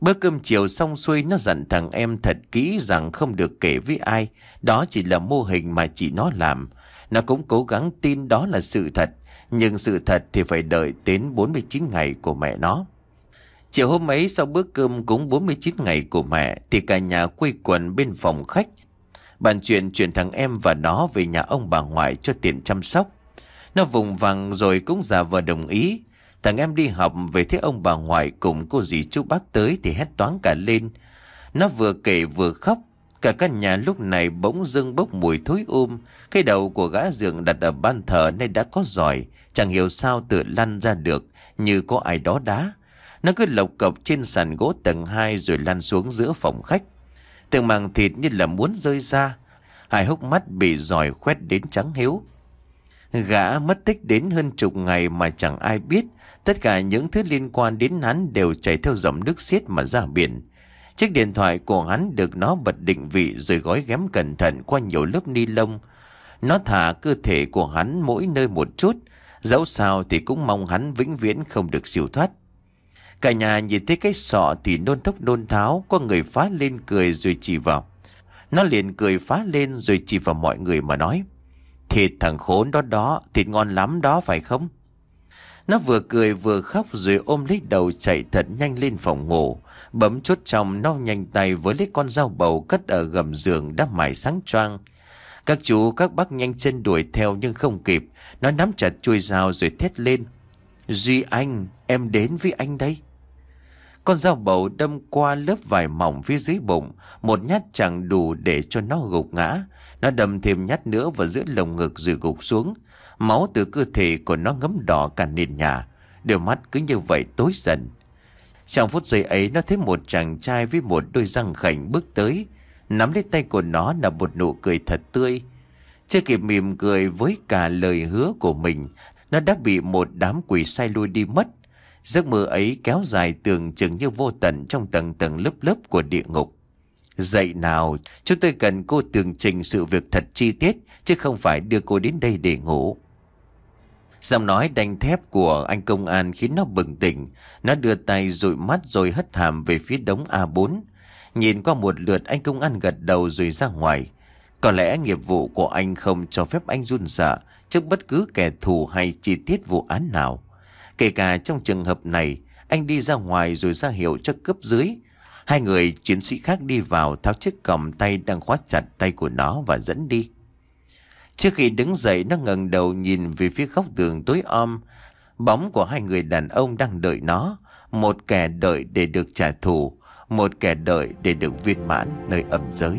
Bữa cơm chiều xong xuôi nó dặn thằng em thật kỹ rằng không được kể với ai. Đó chỉ là mô hình mà chỉ nó làm. Nó cũng cố gắng tin đó là sự thật. Nhưng sự thật thì phải đợi đến 49 ngày của mẹ nó. Chiều hôm ấy sau bữa cơm cũng 49 ngày của mẹ thì cả nhà quây quần bên phòng khách Bàn chuyện chuyển thằng em và nó về nhà ông bà ngoại cho tiền chăm sóc. Nó vùng vằng rồi cũng già vờ đồng ý. Thằng em đi học về thấy ông bà ngoại cùng cô dì chú bác tới thì hét toáng cả lên. Nó vừa kể vừa khóc. Cả căn nhà lúc này bỗng dưng bốc mùi thối ôm. Um. Cái đầu của gã giường đặt ở ban thờ nay đã có giỏi. Chẳng hiểu sao tự lăn ra được như có ai đó đá. Nó cứ lộc cộc trên sàn gỗ tầng 2 rồi lăn xuống giữa phòng khách từng màng thịt như là muốn rơi ra. Hai hốc mắt bị giỏi khoét đến trắng hiếu. Gã mất tích đến hơn chục ngày mà chẳng ai biết. Tất cả những thứ liên quan đến hắn đều chảy theo dòng nước xiết mà ra biển. Chiếc điện thoại của hắn được nó bật định vị rồi gói ghém cẩn thận qua nhiều lớp ni lông. Nó thả cơ thể của hắn mỗi nơi một chút. Dẫu sao thì cũng mong hắn vĩnh viễn không được siêu thoát. Cả nhà nhìn thấy cái sọ thì nôn thốc nôn tháo Có người phá lên cười rồi chỉ vào Nó liền cười phá lên rồi chỉ vào mọi người mà nói Thịt thằng khốn đó đó Thịt ngon lắm đó phải không Nó vừa cười vừa khóc Rồi ôm lấy đầu chạy thật nhanh lên phòng ngủ Bấm chốt trong nó nhanh tay Với lấy con dao bầu cất ở gầm giường đắp mải sáng choang Các chú các bác nhanh chân đuổi theo Nhưng không kịp Nó nắm chặt chui dao rồi thét lên Duy Anh, em đến với anh đây. Con dao bầu đâm qua lớp vải mỏng phía dưới bụng, một nhát chẳng đủ để cho nó gục ngã. Nó đâm thêm nhát nữa vào giữa lồng ngực rồi gục xuống. Máu từ cơ thể của nó ngấm đỏ cả nền nhà. Đôi mắt cứ như vậy tối dần. Trong phút giây ấy nó thấy một chàng trai với một đôi răng khảnh bước tới. Nắm lấy tay của nó là một nụ cười thật tươi. Chưa kịp mỉm cười với cả lời hứa của mình, nó đã bị một đám quỷ sai lui đi mất. Giấc mơ ấy kéo dài tưởng chừng như vô tận trong tầng tầng lớp lớp của địa ngục. Dậy nào, chúng tôi cần cô tường trình sự việc thật chi tiết, chứ không phải đưa cô đến đây để ngủ. Giọng nói đanh thép của anh công an khiến nó bừng tỉnh. Nó đưa tay dụi mắt rồi hất hàm về phía đống A4. Nhìn qua một lượt anh công an gật đầu rồi ra ngoài. Có lẽ nghiệp vụ của anh không cho phép anh run sợ trước bất cứ kẻ thù hay chi tiết vụ án nào. Kể cả trong trường hợp này, anh đi ra ngoài rồi ra hiệu cho cấp dưới. Hai người chiến sĩ khác đi vào tháo chiếc cầm tay đang khóa chặt tay của nó và dẫn đi. Trước khi đứng dậy nó ngẩng đầu nhìn về phía góc tường tối om Bóng của hai người đàn ông đang đợi nó Một kẻ đợi để được trả thù Một kẻ đợi để được viên mãn nơi ẩm giới